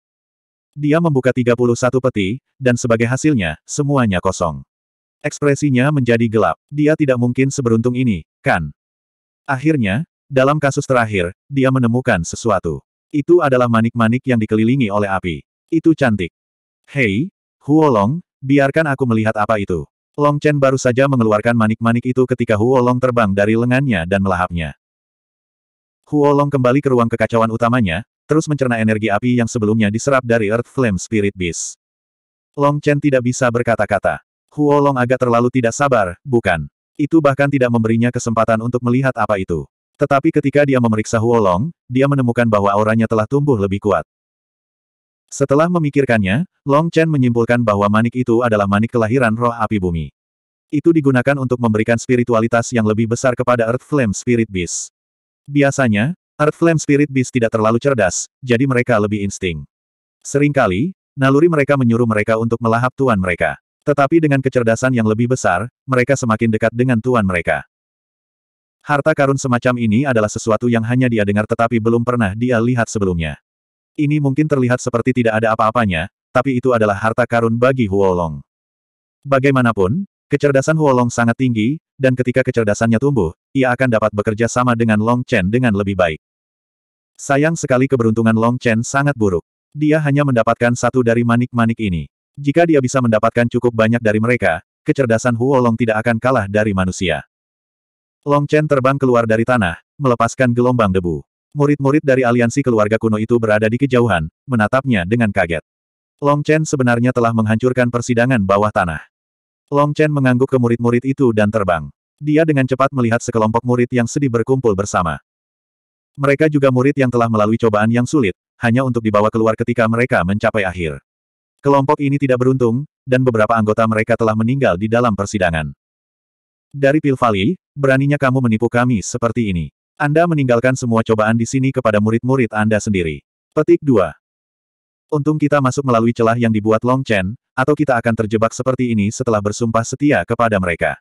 Dia membuka 31 peti, dan sebagai hasilnya, semuanya kosong. Ekspresinya menjadi gelap. Dia tidak mungkin seberuntung ini, kan? Akhirnya, dalam kasus terakhir, dia menemukan sesuatu. Itu adalah manik-manik yang dikelilingi oleh api. Itu cantik. Hei, Huolong, biarkan aku melihat apa itu. Long Chen baru saja mengeluarkan manik-manik itu ketika Huolong terbang dari lengannya dan melahapnya. Huolong kembali ke ruang kekacauan utamanya, terus mencerna energi api yang sebelumnya diserap dari Earth Flame Spirit Beast. Long Chen tidak bisa berkata-kata. Huolong agak terlalu tidak sabar, bukan? Itu bahkan tidak memberinya kesempatan untuk melihat apa itu. Tetapi ketika dia memeriksa Huolong, dia menemukan bahwa auranya telah tumbuh lebih kuat. Setelah memikirkannya, Long Chen menyimpulkan bahwa manik itu adalah manik kelahiran roh api bumi. Itu digunakan untuk memberikan spiritualitas yang lebih besar kepada Earth Flame Spirit Beast. Biasanya, Earth Flame Spirit Beast tidak terlalu cerdas, jadi mereka lebih insting. Seringkali, naluri mereka menyuruh mereka untuk melahap tuan mereka. Tetapi dengan kecerdasan yang lebih besar, mereka semakin dekat dengan tuan mereka. Harta karun semacam ini adalah sesuatu yang hanya dia dengar tetapi belum pernah dia lihat sebelumnya. Ini mungkin terlihat seperti tidak ada apa-apanya, tapi itu adalah harta karun bagi Huolong. Bagaimanapun, kecerdasan Huolong sangat tinggi, dan ketika kecerdasannya tumbuh, ia akan dapat bekerja sama dengan Long Chen dengan lebih baik. Sayang sekali keberuntungan Long Chen sangat buruk. Dia hanya mendapatkan satu dari manik-manik ini. Jika dia bisa mendapatkan cukup banyak dari mereka, kecerdasan Huolong tidak akan kalah dari manusia. Long Chen terbang keluar dari tanah, melepaskan gelombang debu. Murid-murid dari aliansi keluarga kuno itu berada di kejauhan, menatapnya dengan kaget. Long Chen sebenarnya telah menghancurkan persidangan bawah tanah. Long Chen mengangguk ke murid-murid itu dan terbang. Dia dengan cepat melihat sekelompok murid yang sedih berkumpul bersama. Mereka juga murid yang telah melalui cobaan yang sulit, hanya untuk dibawa keluar ketika mereka mencapai akhir. Kelompok ini tidak beruntung, dan beberapa anggota mereka telah meninggal di dalam persidangan. Dari Pilvali beraninya kamu menipu kami seperti ini. Anda meninggalkan semua cobaan di sini kepada murid-murid Anda sendiri. Petik 2. Untung kita masuk melalui celah yang dibuat Long Chen, atau kita akan terjebak seperti ini setelah bersumpah setia kepada mereka.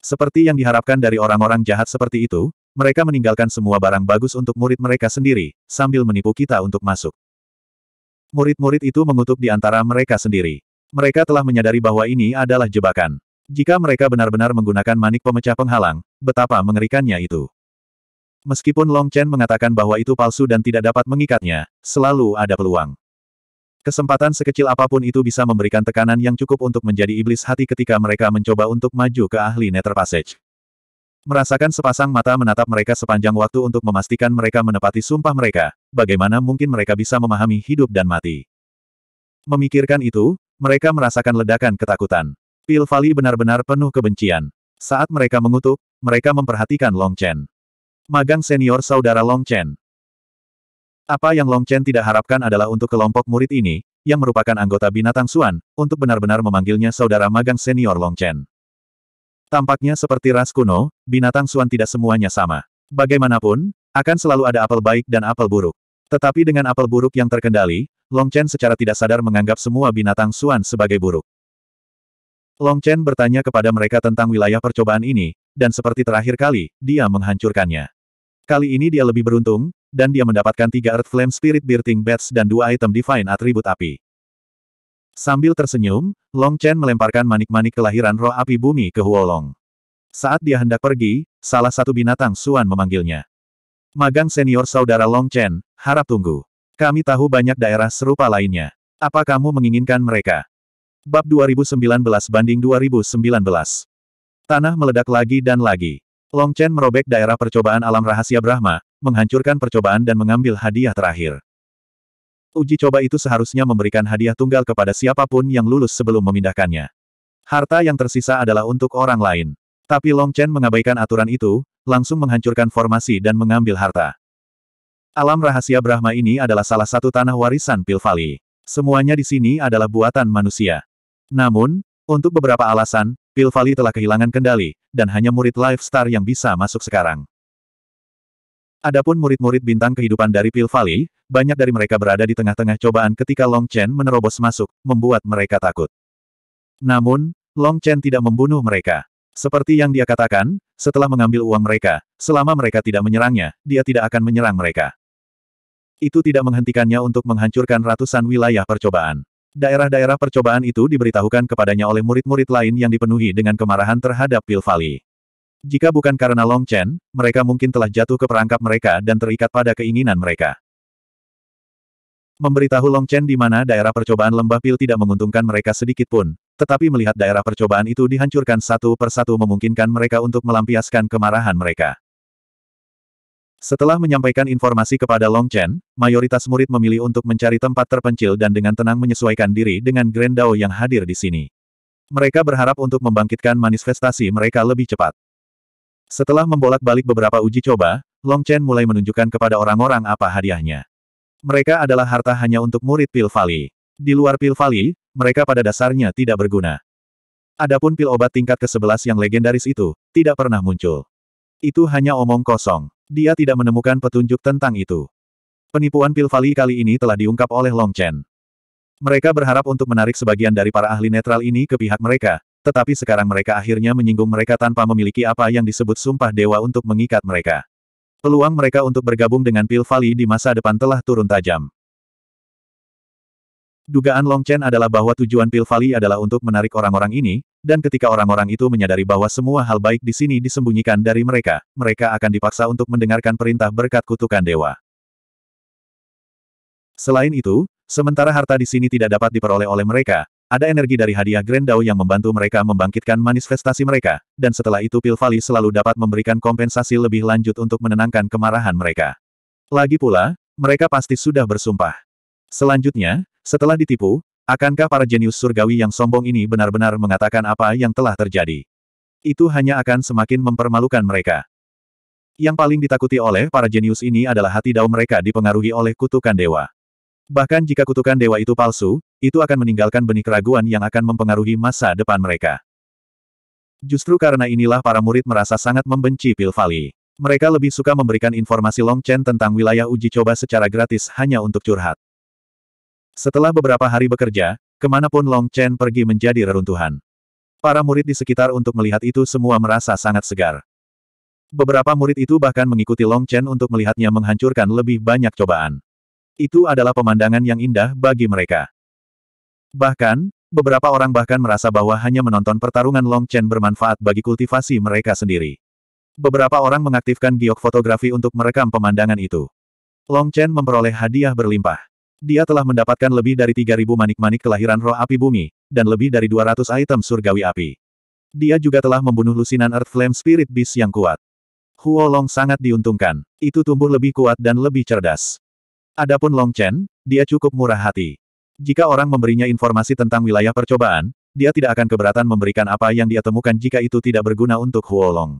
Seperti yang diharapkan dari orang-orang jahat seperti itu, mereka meninggalkan semua barang bagus untuk murid mereka sendiri, sambil menipu kita untuk masuk. Murid-murid itu mengutuk di antara mereka sendiri. Mereka telah menyadari bahwa ini adalah jebakan. Jika mereka benar-benar menggunakan manik pemecah penghalang, betapa mengerikannya itu. Meskipun Long Chen mengatakan bahwa itu palsu dan tidak dapat mengikatnya, selalu ada peluang. Kesempatan sekecil apapun itu bisa memberikan tekanan yang cukup untuk menjadi iblis hati ketika mereka mencoba untuk maju ke ahli Nether Passage. Merasakan sepasang mata menatap mereka sepanjang waktu untuk memastikan mereka menepati sumpah mereka, bagaimana mungkin mereka bisa memahami hidup dan mati. Memikirkan itu, mereka merasakan ledakan ketakutan. Pil Vali benar-benar penuh kebencian. Saat mereka mengutuk, mereka memperhatikan Long Chen. Magang senior saudara Long Chen. Apa yang Long Chen tidak harapkan adalah untuk kelompok murid ini, yang merupakan anggota binatang Suan, untuk benar-benar memanggilnya saudara magang senior Long Chen. Tampaknya seperti ras kuno, binatang Suan tidak semuanya sama. Bagaimanapun, akan selalu ada apel baik dan apel buruk. Tetapi dengan apel buruk yang terkendali, Long Chen secara tidak sadar menganggap semua binatang Suan sebagai buruk. Long Chen bertanya kepada mereka tentang wilayah percobaan ini, dan seperti terakhir kali, dia menghancurkannya. Kali ini dia lebih beruntung, dan dia mendapatkan tiga Earth Flame Spirit Birthing Bats dan dua item Divine Atribut Api. Sambil tersenyum, Long Chen melemparkan manik-manik kelahiran roh api bumi ke Huolong. Saat dia hendak pergi, salah satu binatang Suan memanggilnya. Magang senior saudara Long Chen, harap tunggu. Kami tahu banyak daerah serupa lainnya. Apa kamu menginginkan mereka? Bab 2019 banding 2019. Tanah meledak lagi dan lagi. Long Chen merobek daerah percobaan alam rahasia Brahma, menghancurkan percobaan dan mengambil hadiah terakhir. Uji coba itu seharusnya memberikan hadiah tunggal kepada siapapun yang lulus sebelum memindahkannya. Harta yang tersisa adalah untuk orang lain. Tapi Long Chen mengabaikan aturan itu, langsung menghancurkan formasi dan mengambil harta. Alam rahasia Brahma ini adalah salah satu tanah warisan Pilvali. Semuanya di sini adalah buatan manusia. Namun, untuk beberapa alasan, Pil Valley telah kehilangan kendali, dan hanya murid Life Star yang bisa masuk sekarang. Adapun murid-murid bintang kehidupan dari Pil Valley, banyak dari mereka berada di tengah-tengah cobaan ketika Long Chen menerobos masuk, membuat mereka takut. Namun, Long Chen tidak membunuh mereka. Seperti yang dia katakan, setelah mengambil uang mereka, selama mereka tidak menyerangnya, dia tidak akan menyerang mereka. Itu tidak menghentikannya untuk menghancurkan ratusan wilayah percobaan. Daerah-daerah percobaan itu diberitahukan kepadanya oleh murid-murid lain yang dipenuhi dengan kemarahan terhadap Pil Valley. Jika bukan karena Long Chen, mereka mungkin telah jatuh ke perangkap mereka dan terikat pada keinginan mereka. Memberitahu Long Chen di mana daerah percobaan lembah pil tidak menguntungkan mereka sedikit pun, tetapi melihat daerah percobaan itu dihancurkan satu persatu memungkinkan mereka untuk melampiaskan kemarahan mereka. Setelah menyampaikan informasi kepada Long Chen, mayoritas murid memilih untuk mencari tempat terpencil dan dengan tenang menyesuaikan diri dengan Grand Dao yang hadir di sini. Mereka berharap untuk membangkitkan manifestasi mereka lebih cepat. Setelah membolak-balik beberapa uji coba, Long Chen mulai menunjukkan kepada orang-orang apa hadiahnya. Mereka adalah harta hanya untuk murid Pil Valley. Di luar Pil Valley, mereka pada dasarnya tidak berguna. Adapun pil obat tingkat ke-11 yang legendaris itu, tidak pernah muncul. Itu hanya omong kosong. Dia tidak menemukan petunjuk tentang itu. Penipuan Pilvali kali ini telah diungkap oleh Long Chen. Mereka berharap untuk menarik sebagian dari para ahli netral ini ke pihak mereka, tetapi sekarang mereka akhirnya menyinggung mereka tanpa memiliki apa yang disebut sumpah dewa untuk mengikat mereka. Peluang mereka untuk bergabung dengan Pil Valley di masa depan telah turun tajam. Dugaan Long Chen adalah bahwa tujuan Pil adalah untuk menarik orang-orang ini, dan ketika orang-orang itu menyadari bahwa semua hal baik di sini disembunyikan dari mereka, mereka akan dipaksa untuk mendengarkan perintah berkat kutukan dewa. Selain itu, sementara harta di sini tidak dapat diperoleh oleh mereka, ada energi dari hadiah Grand Dao yang membantu mereka membangkitkan manifestasi mereka, dan setelah itu Pil selalu dapat memberikan kompensasi lebih lanjut untuk menenangkan kemarahan mereka. Lagi pula, mereka pasti sudah bersumpah. Selanjutnya, setelah ditipu, akankah para jenius surgawi yang sombong ini benar-benar mengatakan apa yang telah terjadi? Itu hanya akan semakin mempermalukan mereka. Yang paling ditakuti oleh para jenius ini adalah hati dao mereka dipengaruhi oleh kutukan dewa. Bahkan jika kutukan dewa itu palsu, itu akan meninggalkan benih keraguan yang akan mempengaruhi masa depan mereka. Justru karena inilah para murid merasa sangat membenci Pilvali. Mereka lebih suka memberikan informasi Long Chen tentang wilayah uji coba secara gratis hanya untuk curhat. Setelah beberapa hari bekerja, kemanapun Long Chen pergi menjadi reruntuhan. Para murid di sekitar untuk melihat itu semua merasa sangat segar. Beberapa murid itu bahkan mengikuti Long Chen untuk melihatnya menghancurkan lebih banyak cobaan. Itu adalah pemandangan yang indah bagi mereka. Bahkan, beberapa orang bahkan merasa bahwa hanya menonton pertarungan Long Chen bermanfaat bagi kultivasi mereka sendiri. Beberapa orang mengaktifkan giok fotografi untuk merekam pemandangan itu. Long Chen memperoleh hadiah berlimpah. Dia telah mendapatkan lebih dari 3.000 manik-manik kelahiran roh api bumi, dan lebih dari 200 item surgawi api. Dia juga telah membunuh lusinan Earth Flame Spirit Beast yang kuat. Huo Long sangat diuntungkan. Itu tumbuh lebih kuat dan lebih cerdas. Adapun Long Chen, dia cukup murah hati. Jika orang memberinya informasi tentang wilayah percobaan, dia tidak akan keberatan memberikan apa yang dia temukan jika itu tidak berguna untuk Huo Long.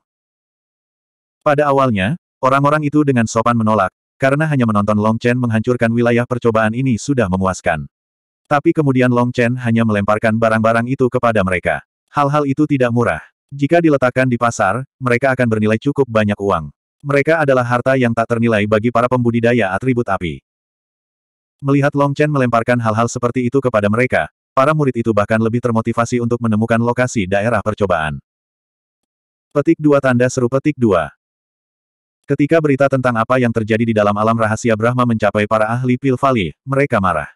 Pada awalnya, orang-orang itu dengan sopan menolak, karena hanya menonton Long Chen menghancurkan wilayah percobaan ini sudah memuaskan. Tapi kemudian Long Chen hanya melemparkan barang-barang itu kepada mereka. Hal-hal itu tidak murah. Jika diletakkan di pasar, mereka akan bernilai cukup banyak uang. Mereka adalah harta yang tak ternilai bagi para pembudidaya atribut api. Melihat Long Chen melemparkan hal-hal seperti itu kepada mereka, para murid itu bahkan lebih termotivasi untuk menemukan lokasi daerah percobaan. Petik 2 Tanda seru petik 2 Ketika berita tentang apa yang terjadi di dalam alam rahasia Brahma mencapai para ahli Pilvali, mereka marah.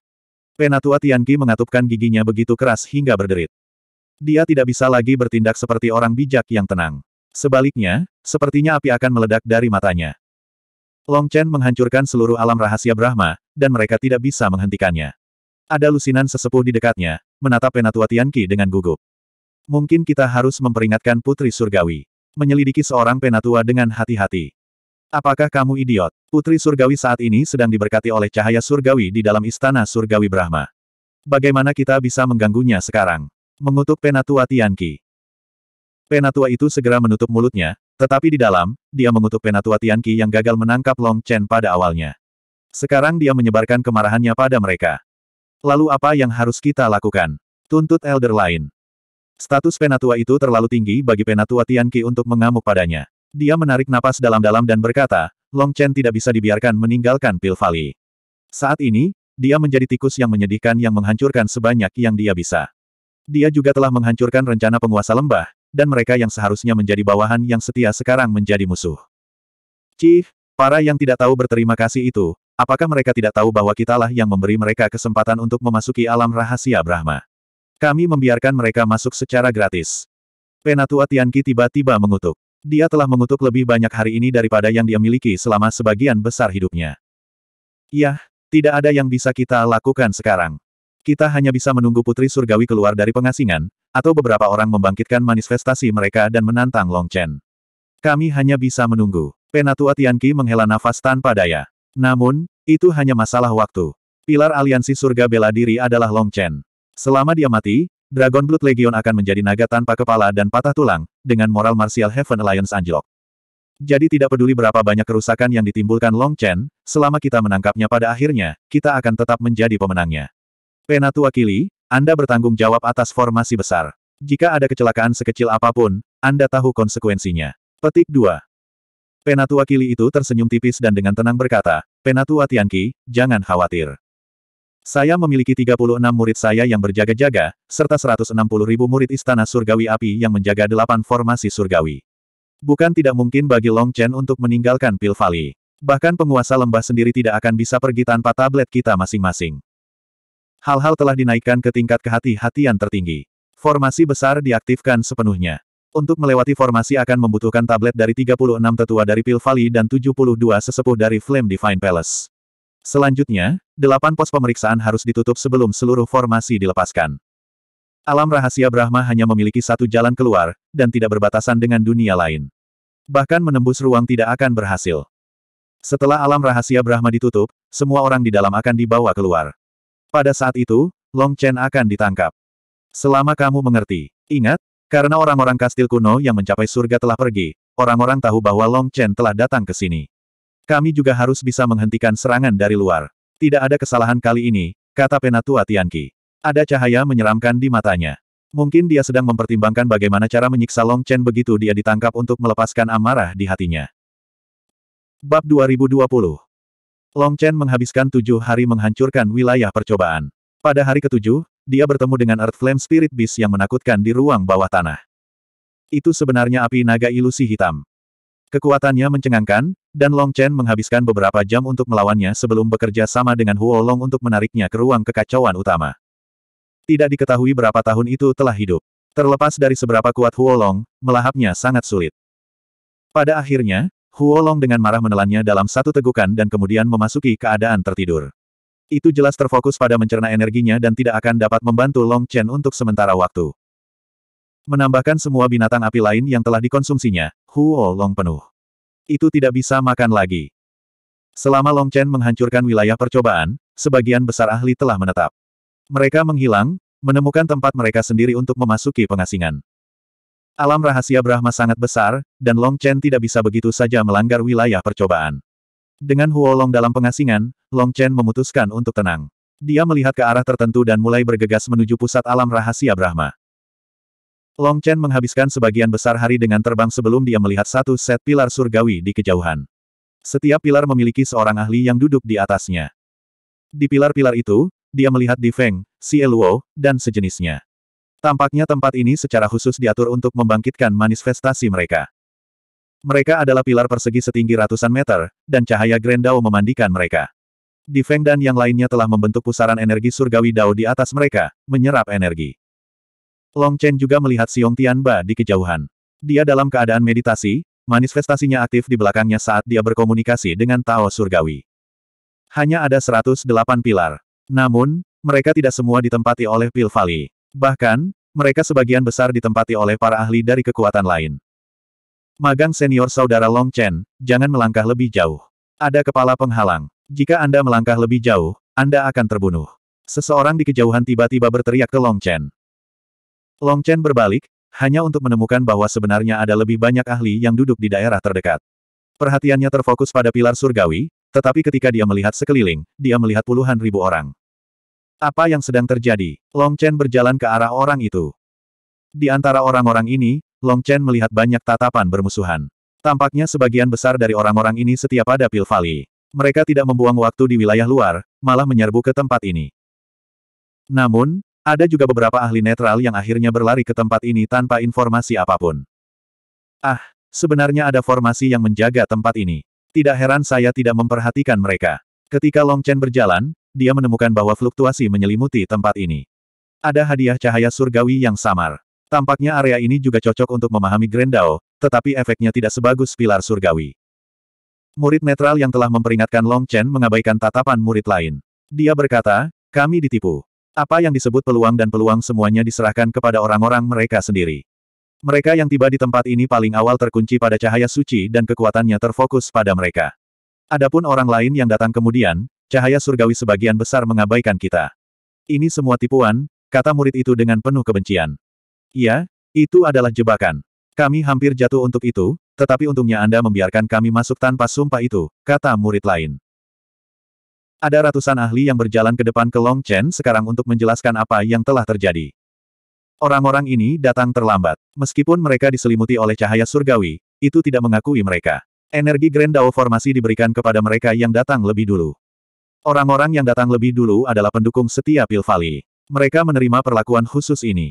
Penatua Tianqi mengatupkan giginya begitu keras hingga berderit. Dia tidak bisa lagi bertindak seperti orang bijak yang tenang. Sebaliknya, sepertinya api akan meledak dari matanya. Long Chen menghancurkan seluruh alam rahasia Brahma, dan mereka tidak bisa menghentikannya. Ada lusinan sesepuh di dekatnya, menatap Penatua Tianqi dengan gugup. Mungkin kita harus memperingatkan Putri Surgawi. Menyelidiki seorang Penatua dengan hati-hati. Apakah kamu idiot? Putri Surgawi saat ini sedang diberkati oleh cahaya Surgawi di dalam istana Surgawi Brahma. Bagaimana kita bisa mengganggunya sekarang? Mengutuk Penatua Tianqi. Penatua itu segera menutup mulutnya, tetapi di dalam, dia mengutuk Penatua Tianqi yang gagal menangkap Long Chen pada awalnya. Sekarang dia menyebarkan kemarahannya pada mereka. Lalu apa yang harus kita lakukan? Tuntut Elder lain. Status Penatua itu terlalu tinggi bagi Penatua Tianqi untuk mengamuk padanya. Dia menarik napas dalam-dalam dan berkata, Long Chen tidak bisa dibiarkan meninggalkan Pil Valley. Saat ini, dia menjadi tikus yang menyedihkan yang menghancurkan sebanyak yang dia bisa. Dia juga telah menghancurkan rencana penguasa lembah, dan mereka yang seharusnya menjadi bawahan yang setia sekarang menjadi musuh. Chief, para yang tidak tahu berterima kasih itu, apakah mereka tidak tahu bahwa kitalah yang memberi mereka kesempatan untuk memasuki alam rahasia Brahma? Kami membiarkan mereka masuk secara gratis. Penatua Tianqi tiba-tiba mengutuk. Dia telah mengutuk lebih banyak hari ini daripada yang dia miliki selama sebagian besar hidupnya. Yah, tidak ada yang bisa kita lakukan sekarang. Kita hanya bisa menunggu Putri Surgawi keluar dari pengasingan, atau beberapa orang membangkitkan manifestasi mereka dan menantang Long Chen. Kami hanya bisa menunggu. Penatua Tianqi menghela nafas tanpa daya. Namun, itu hanya masalah waktu. Pilar aliansi surga bela diri adalah Long Chen. Selama dia mati, Dragon Blood Legion akan menjadi naga tanpa kepala dan patah tulang, dengan moral Martial Heaven Alliance anjlok. Jadi tidak peduli berapa banyak kerusakan yang ditimbulkan Long Chen, selama kita menangkapnya pada akhirnya, kita akan tetap menjadi pemenangnya. Penatua Kili, Anda bertanggung jawab atas formasi besar. Jika ada kecelakaan sekecil apapun, Anda tahu konsekuensinya. Petik 2. Penatua Kili itu tersenyum tipis dan dengan tenang berkata, Penatua Tianqi, jangan khawatir. Saya memiliki 36 murid saya yang berjaga-jaga, serta 160 ribu murid istana surgawi api yang menjaga delapan formasi surgawi. Bukan tidak mungkin bagi Long Chen untuk meninggalkan Pil Valley. Bahkan penguasa lembah sendiri tidak akan bisa pergi tanpa tablet kita masing-masing. Hal-hal telah dinaikkan ke tingkat kehati-hatian tertinggi. Formasi besar diaktifkan sepenuhnya. Untuk melewati formasi akan membutuhkan tablet dari 36 tetua dari Pil Valley dan 72 sesepuh dari Flame Divine Palace. Selanjutnya, delapan pos pemeriksaan harus ditutup sebelum seluruh formasi dilepaskan. Alam rahasia Brahma hanya memiliki satu jalan keluar, dan tidak berbatasan dengan dunia lain. Bahkan menembus ruang tidak akan berhasil. Setelah alam rahasia Brahma ditutup, semua orang di dalam akan dibawa keluar. Pada saat itu, Long Chen akan ditangkap. Selama kamu mengerti, ingat, karena orang-orang kastil kuno yang mencapai surga telah pergi, orang-orang tahu bahwa Long Chen telah datang ke sini. Kami juga harus bisa menghentikan serangan dari luar. Tidak ada kesalahan kali ini, kata Penatua Tianqi. Ada cahaya menyeramkan di matanya. Mungkin dia sedang mempertimbangkan bagaimana cara menyiksa Long Chen begitu dia ditangkap untuk melepaskan amarah di hatinya. Bab 2020 Long Chen menghabiskan tujuh hari menghancurkan wilayah percobaan. Pada hari ketujuh, dia bertemu dengan Earth Flame Spirit Beast yang menakutkan di ruang bawah tanah. Itu sebenarnya api naga ilusi hitam. Kekuatannya mencengangkan, dan Long Chen menghabiskan beberapa jam untuk melawannya sebelum bekerja sama dengan Huo Long untuk menariknya ke ruang kekacauan utama. Tidak diketahui berapa tahun itu telah hidup. Terlepas dari seberapa kuat Huo Long, melahapnya sangat sulit. Pada akhirnya, Huo Long dengan marah menelannya dalam satu tegukan dan kemudian memasuki keadaan tertidur. Itu jelas terfokus pada mencerna energinya dan tidak akan dapat membantu Long Chen untuk sementara waktu. Menambahkan semua binatang api lain yang telah dikonsumsinya, Huo Long penuh. Itu tidak bisa makan lagi. Selama Long Chen menghancurkan wilayah percobaan, sebagian besar ahli telah menetap. Mereka menghilang, menemukan tempat mereka sendiri untuk memasuki pengasingan. Alam rahasia Brahma sangat besar, dan Long Chen tidak bisa begitu saja melanggar wilayah percobaan. Dengan Huolong dalam pengasingan, Long Chen memutuskan untuk tenang. Dia melihat ke arah tertentu dan mulai bergegas menuju pusat alam rahasia Brahma. Long Chen menghabiskan sebagian besar hari dengan terbang sebelum dia melihat satu set pilar surgawi di kejauhan. Setiap pilar memiliki seorang ahli yang duduk di atasnya. Di pilar-pilar itu, dia melihat Di Feng, Si Eluo, dan sejenisnya. Tampaknya tempat ini secara khusus diatur untuk membangkitkan manifestasi mereka. Mereka adalah pilar persegi setinggi ratusan meter, dan cahaya Grand Dao memandikan mereka. Di Feng dan yang lainnya telah membentuk pusaran energi surgawi Dao di atas mereka, menyerap energi. Long Chen juga melihat Xiong Tianba di kejauhan. Dia dalam keadaan meditasi, manifestasinya aktif di belakangnya saat dia berkomunikasi dengan Tao Surgawi. Hanya ada 108 pilar. Namun, mereka tidak semua ditempati oleh pil Vali. Bahkan, mereka sebagian besar ditempati oleh para ahli dari kekuatan lain. Magang senior saudara Long Chen, jangan melangkah lebih jauh. Ada kepala penghalang. Jika Anda melangkah lebih jauh, Anda akan terbunuh. Seseorang di kejauhan tiba-tiba berteriak ke Long Chen. Long Chen berbalik, hanya untuk menemukan bahwa sebenarnya ada lebih banyak ahli yang duduk di daerah terdekat. Perhatiannya terfokus pada pilar surgawi, tetapi ketika dia melihat sekeliling, dia melihat puluhan ribu orang. Apa yang sedang terjadi? Long Chen berjalan ke arah orang itu. Di antara orang-orang ini, Long Chen melihat banyak tatapan bermusuhan. Tampaknya sebagian besar dari orang-orang ini setia pada Pil Valley. Mereka tidak membuang waktu di wilayah luar, malah menyerbu ke tempat ini. Namun, ada juga beberapa ahli netral yang akhirnya berlari ke tempat ini tanpa informasi apapun. Ah, sebenarnya ada formasi yang menjaga tempat ini. Tidak heran saya tidak memperhatikan mereka. Ketika Long Chen berjalan, dia menemukan bahwa fluktuasi menyelimuti tempat ini. Ada hadiah cahaya surgawi yang samar. Tampaknya area ini juga cocok untuk memahami Grendao, tetapi efeknya tidak sebagus pilar surgawi. Murid netral yang telah memperingatkan Long Chen mengabaikan tatapan murid lain. Dia berkata, kami ditipu. Apa yang disebut peluang dan peluang semuanya diserahkan kepada orang-orang mereka sendiri. Mereka yang tiba di tempat ini paling awal terkunci pada cahaya suci dan kekuatannya terfokus pada mereka. Adapun orang lain yang datang kemudian, cahaya surgawi sebagian besar mengabaikan kita. Ini semua tipuan, kata murid itu dengan penuh kebencian. Ya, itu adalah jebakan. Kami hampir jatuh untuk itu, tetapi untungnya Anda membiarkan kami masuk tanpa sumpah itu, kata murid lain. Ada ratusan ahli yang berjalan ke depan ke Long Chen sekarang untuk menjelaskan apa yang telah terjadi. Orang-orang ini datang terlambat. Meskipun mereka diselimuti oleh cahaya surgawi, itu tidak mengakui mereka. Energi Grand Dao formasi diberikan kepada mereka yang datang lebih dulu. Orang-orang yang datang lebih dulu adalah pendukung setia Pilvali. Mereka menerima perlakuan khusus ini.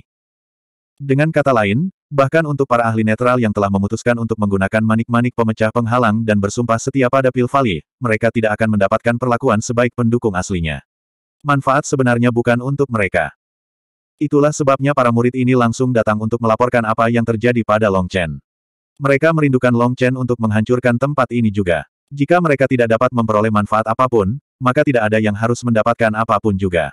Dengan kata lain, Bahkan untuk para ahli netral yang telah memutuskan untuk menggunakan manik-manik pemecah penghalang dan bersumpah setia pada Pil vali, mereka tidak akan mendapatkan perlakuan sebaik pendukung aslinya. Manfaat sebenarnya bukan untuk mereka. Itulah sebabnya para murid ini langsung datang untuk melaporkan apa yang terjadi pada Long Chen. Mereka merindukan Long Chen untuk menghancurkan tempat ini juga. Jika mereka tidak dapat memperoleh manfaat apapun, maka tidak ada yang harus mendapatkan apapun juga.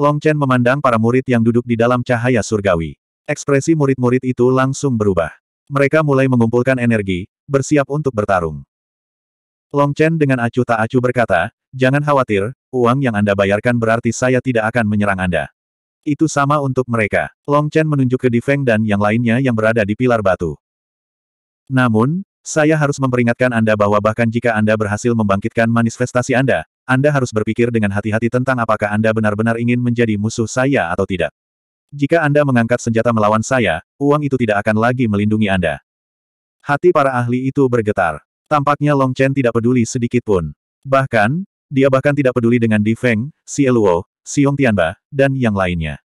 Long Chen memandang para murid yang duduk di dalam cahaya surgawi. Ekspresi murid-murid itu langsung berubah. Mereka mulai mengumpulkan energi, bersiap untuk bertarung. Long Chen dengan acuh tak acuh berkata, jangan khawatir, uang yang Anda bayarkan berarti saya tidak akan menyerang Anda. Itu sama untuk mereka. Long Chen menunjuk ke Difeng dan yang lainnya yang berada di pilar batu. Namun, saya harus memperingatkan Anda bahwa bahkan jika Anda berhasil membangkitkan manifestasi Anda, Anda harus berpikir dengan hati-hati tentang apakah Anda benar-benar ingin menjadi musuh saya atau tidak. Jika Anda mengangkat senjata melawan saya, uang itu tidak akan lagi melindungi Anda. Hati para ahli itu bergetar. Tampaknya Long Chen tidak peduli sedikit pun. Bahkan, dia bahkan tidak peduli dengan Di Feng, Si Eluo, Yong Tianba, dan yang lainnya.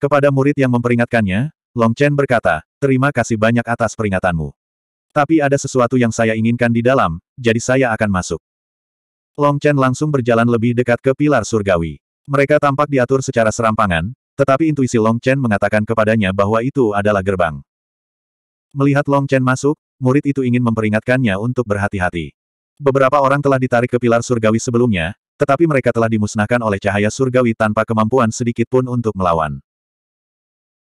Kepada murid yang memperingatkannya, Long Chen berkata, terima kasih banyak atas peringatanmu. Tapi ada sesuatu yang saya inginkan di dalam, jadi saya akan masuk. Long Chen langsung berjalan lebih dekat ke pilar surgawi. Mereka tampak diatur secara serampangan, tetapi intuisi Long Chen mengatakan kepadanya bahwa itu adalah gerbang. Melihat Long Chen masuk, murid itu ingin memperingatkannya untuk berhati-hati. Beberapa orang telah ditarik ke pilar surgawi sebelumnya, tetapi mereka telah dimusnahkan oleh cahaya surgawi tanpa kemampuan sedikit pun untuk melawan.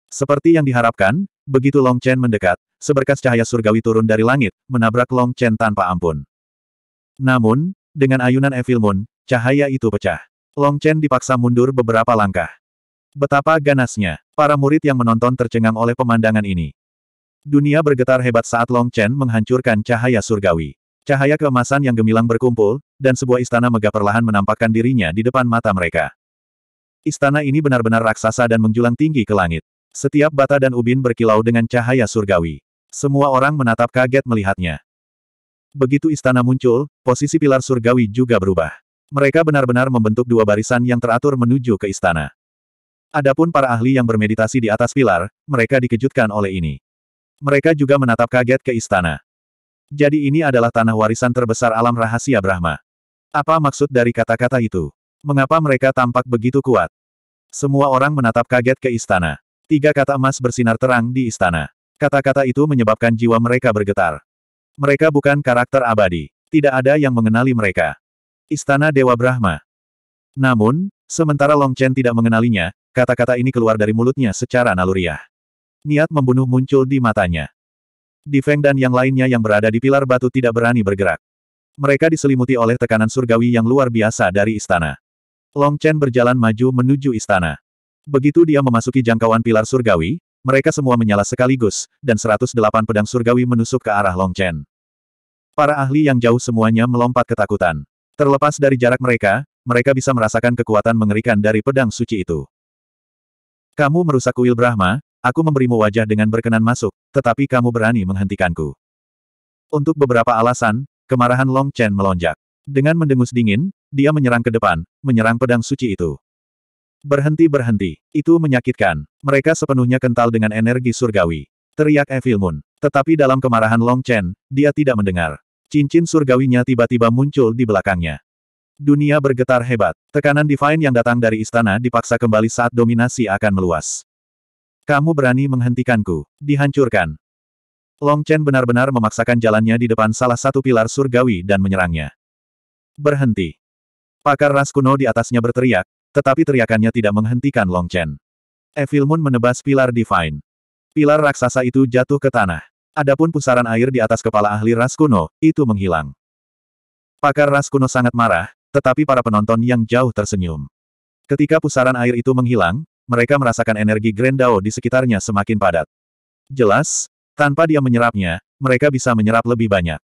Seperti yang diharapkan, begitu Long Chen mendekat, seberkas cahaya surgawi turun dari langit, menabrak Long Chen tanpa ampun. Namun, dengan ayunan Evil Moon, cahaya itu pecah. Long Chen dipaksa mundur beberapa langkah. Betapa ganasnya. Para murid yang menonton tercengang oleh pemandangan ini. Dunia bergetar hebat saat Long Chen menghancurkan cahaya surgawi. Cahaya keemasan yang gemilang berkumpul, dan sebuah istana megah perlahan menampakkan dirinya di depan mata mereka. Istana ini benar-benar raksasa dan menjulang tinggi ke langit. Setiap bata dan ubin berkilau dengan cahaya surgawi. Semua orang menatap kaget melihatnya. Begitu istana muncul, posisi pilar surgawi juga berubah. Mereka benar-benar membentuk dua barisan yang teratur menuju ke istana. Adapun para ahli yang bermeditasi di atas pilar, mereka dikejutkan oleh ini. Mereka juga menatap kaget ke istana. Jadi ini adalah tanah warisan terbesar alam rahasia Brahma. Apa maksud dari kata-kata itu? Mengapa mereka tampak begitu kuat? Semua orang menatap kaget ke istana. Tiga kata emas bersinar terang di istana. Kata-kata itu menyebabkan jiwa mereka bergetar. Mereka bukan karakter abadi. Tidak ada yang mengenali mereka. Istana Dewa Brahma. Namun, sementara Long Chen tidak mengenalinya, Kata-kata ini keluar dari mulutnya secara naluriah. Niat membunuh muncul di matanya. Di Feng dan yang lainnya yang berada di pilar batu tidak berani bergerak. Mereka diselimuti oleh tekanan surgawi yang luar biasa dari istana. Long Chen berjalan maju menuju istana. Begitu dia memasuki jangkauan pilar surgawi, mereka semua menyala sekaligus, dan 108 pedang surgawi menusuk ke arah Long Chen. Para ahli yang jauh semuanya melompat ketakutan. Terlepas dari jarak mereka, mereka bisa merasakan kekuatan mengerikan dari pedang suci itu. Kamu merusak kuil Brahma, aku memberimu wajah dengan berkenan masuk, tetapi kamu berani menghentikanku. Untuk beberapa alasan, kemarahan Long Chen melonjak. Dengan mendengus dingin, dia menyerang ke depan, menyerang pedang suci itu. Berhenti-berhenti, itu menyakitkan. Mereka sepenuhnya kental dengan energi surgawi. Teriak Evil Moon. Tetapi dalam kemarahan Long Chen, dia tidak mendengar. Cincin surgawinya tiba-tiba muncul di belakangnya. Dunia bergetar hebat. Tekanan divine yang datang dari istana dipaksa kembali saat dominasi akan meluas. Kamu berani menghentikanku. Dihancurkan. Long Chen benar-benar memaksakan jalannya di depan salah satu pilar surgawi dan menyerangnya. Berhenti. Pakar ras kuno di atasnya berteriak, tetapi teriakannya tidak menghentikan Long Chen. Evil Moon menebas pilar divine. Pilar raksasa itu jatuh ke tanah. Adapun pusaran air di atas kepala ahli ras kuno, itu menghilang. Pakar ras kuno sangat marah, tetapi para penonton yang jauh tersenyum. Ketika pusaran air itu menghilang, mereka merasakan energi Grand Dao di sekitarnya semakin padat. Jelas, tanpa dia menyerapnya, mereka bisa menyerap lebih banyak.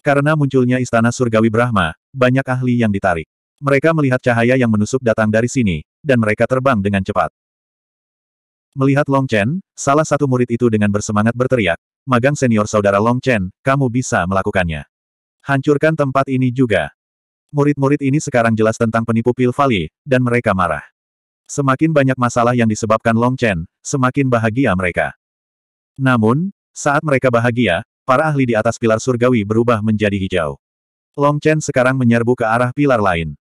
Karena munculnya istana surgawi Brahma, banyak ahli yang ditarik. Mereka melihat cahaya yang menusuk datang dari sini, dan mereka terbang dengan cepat. Melihat Long Chen, salah satu murid itu dengan bersemangat berteriak, Magang senior saudara Long Chen, kamu bisa melakukannya. Hancurkan tempat ini juga. Murid-murid ini sekarang jelas tentang penipu Pil Vali, dan mereka marah. Semakin banyak masalah yang disebabkan Long Chen, semakin bahagia mereka. Namun, saat mereka bahagia, para ahli di atas pilar surgawi berubah menjadi hijau. Long Chen sekarang menyerbu ke arah pilar lain.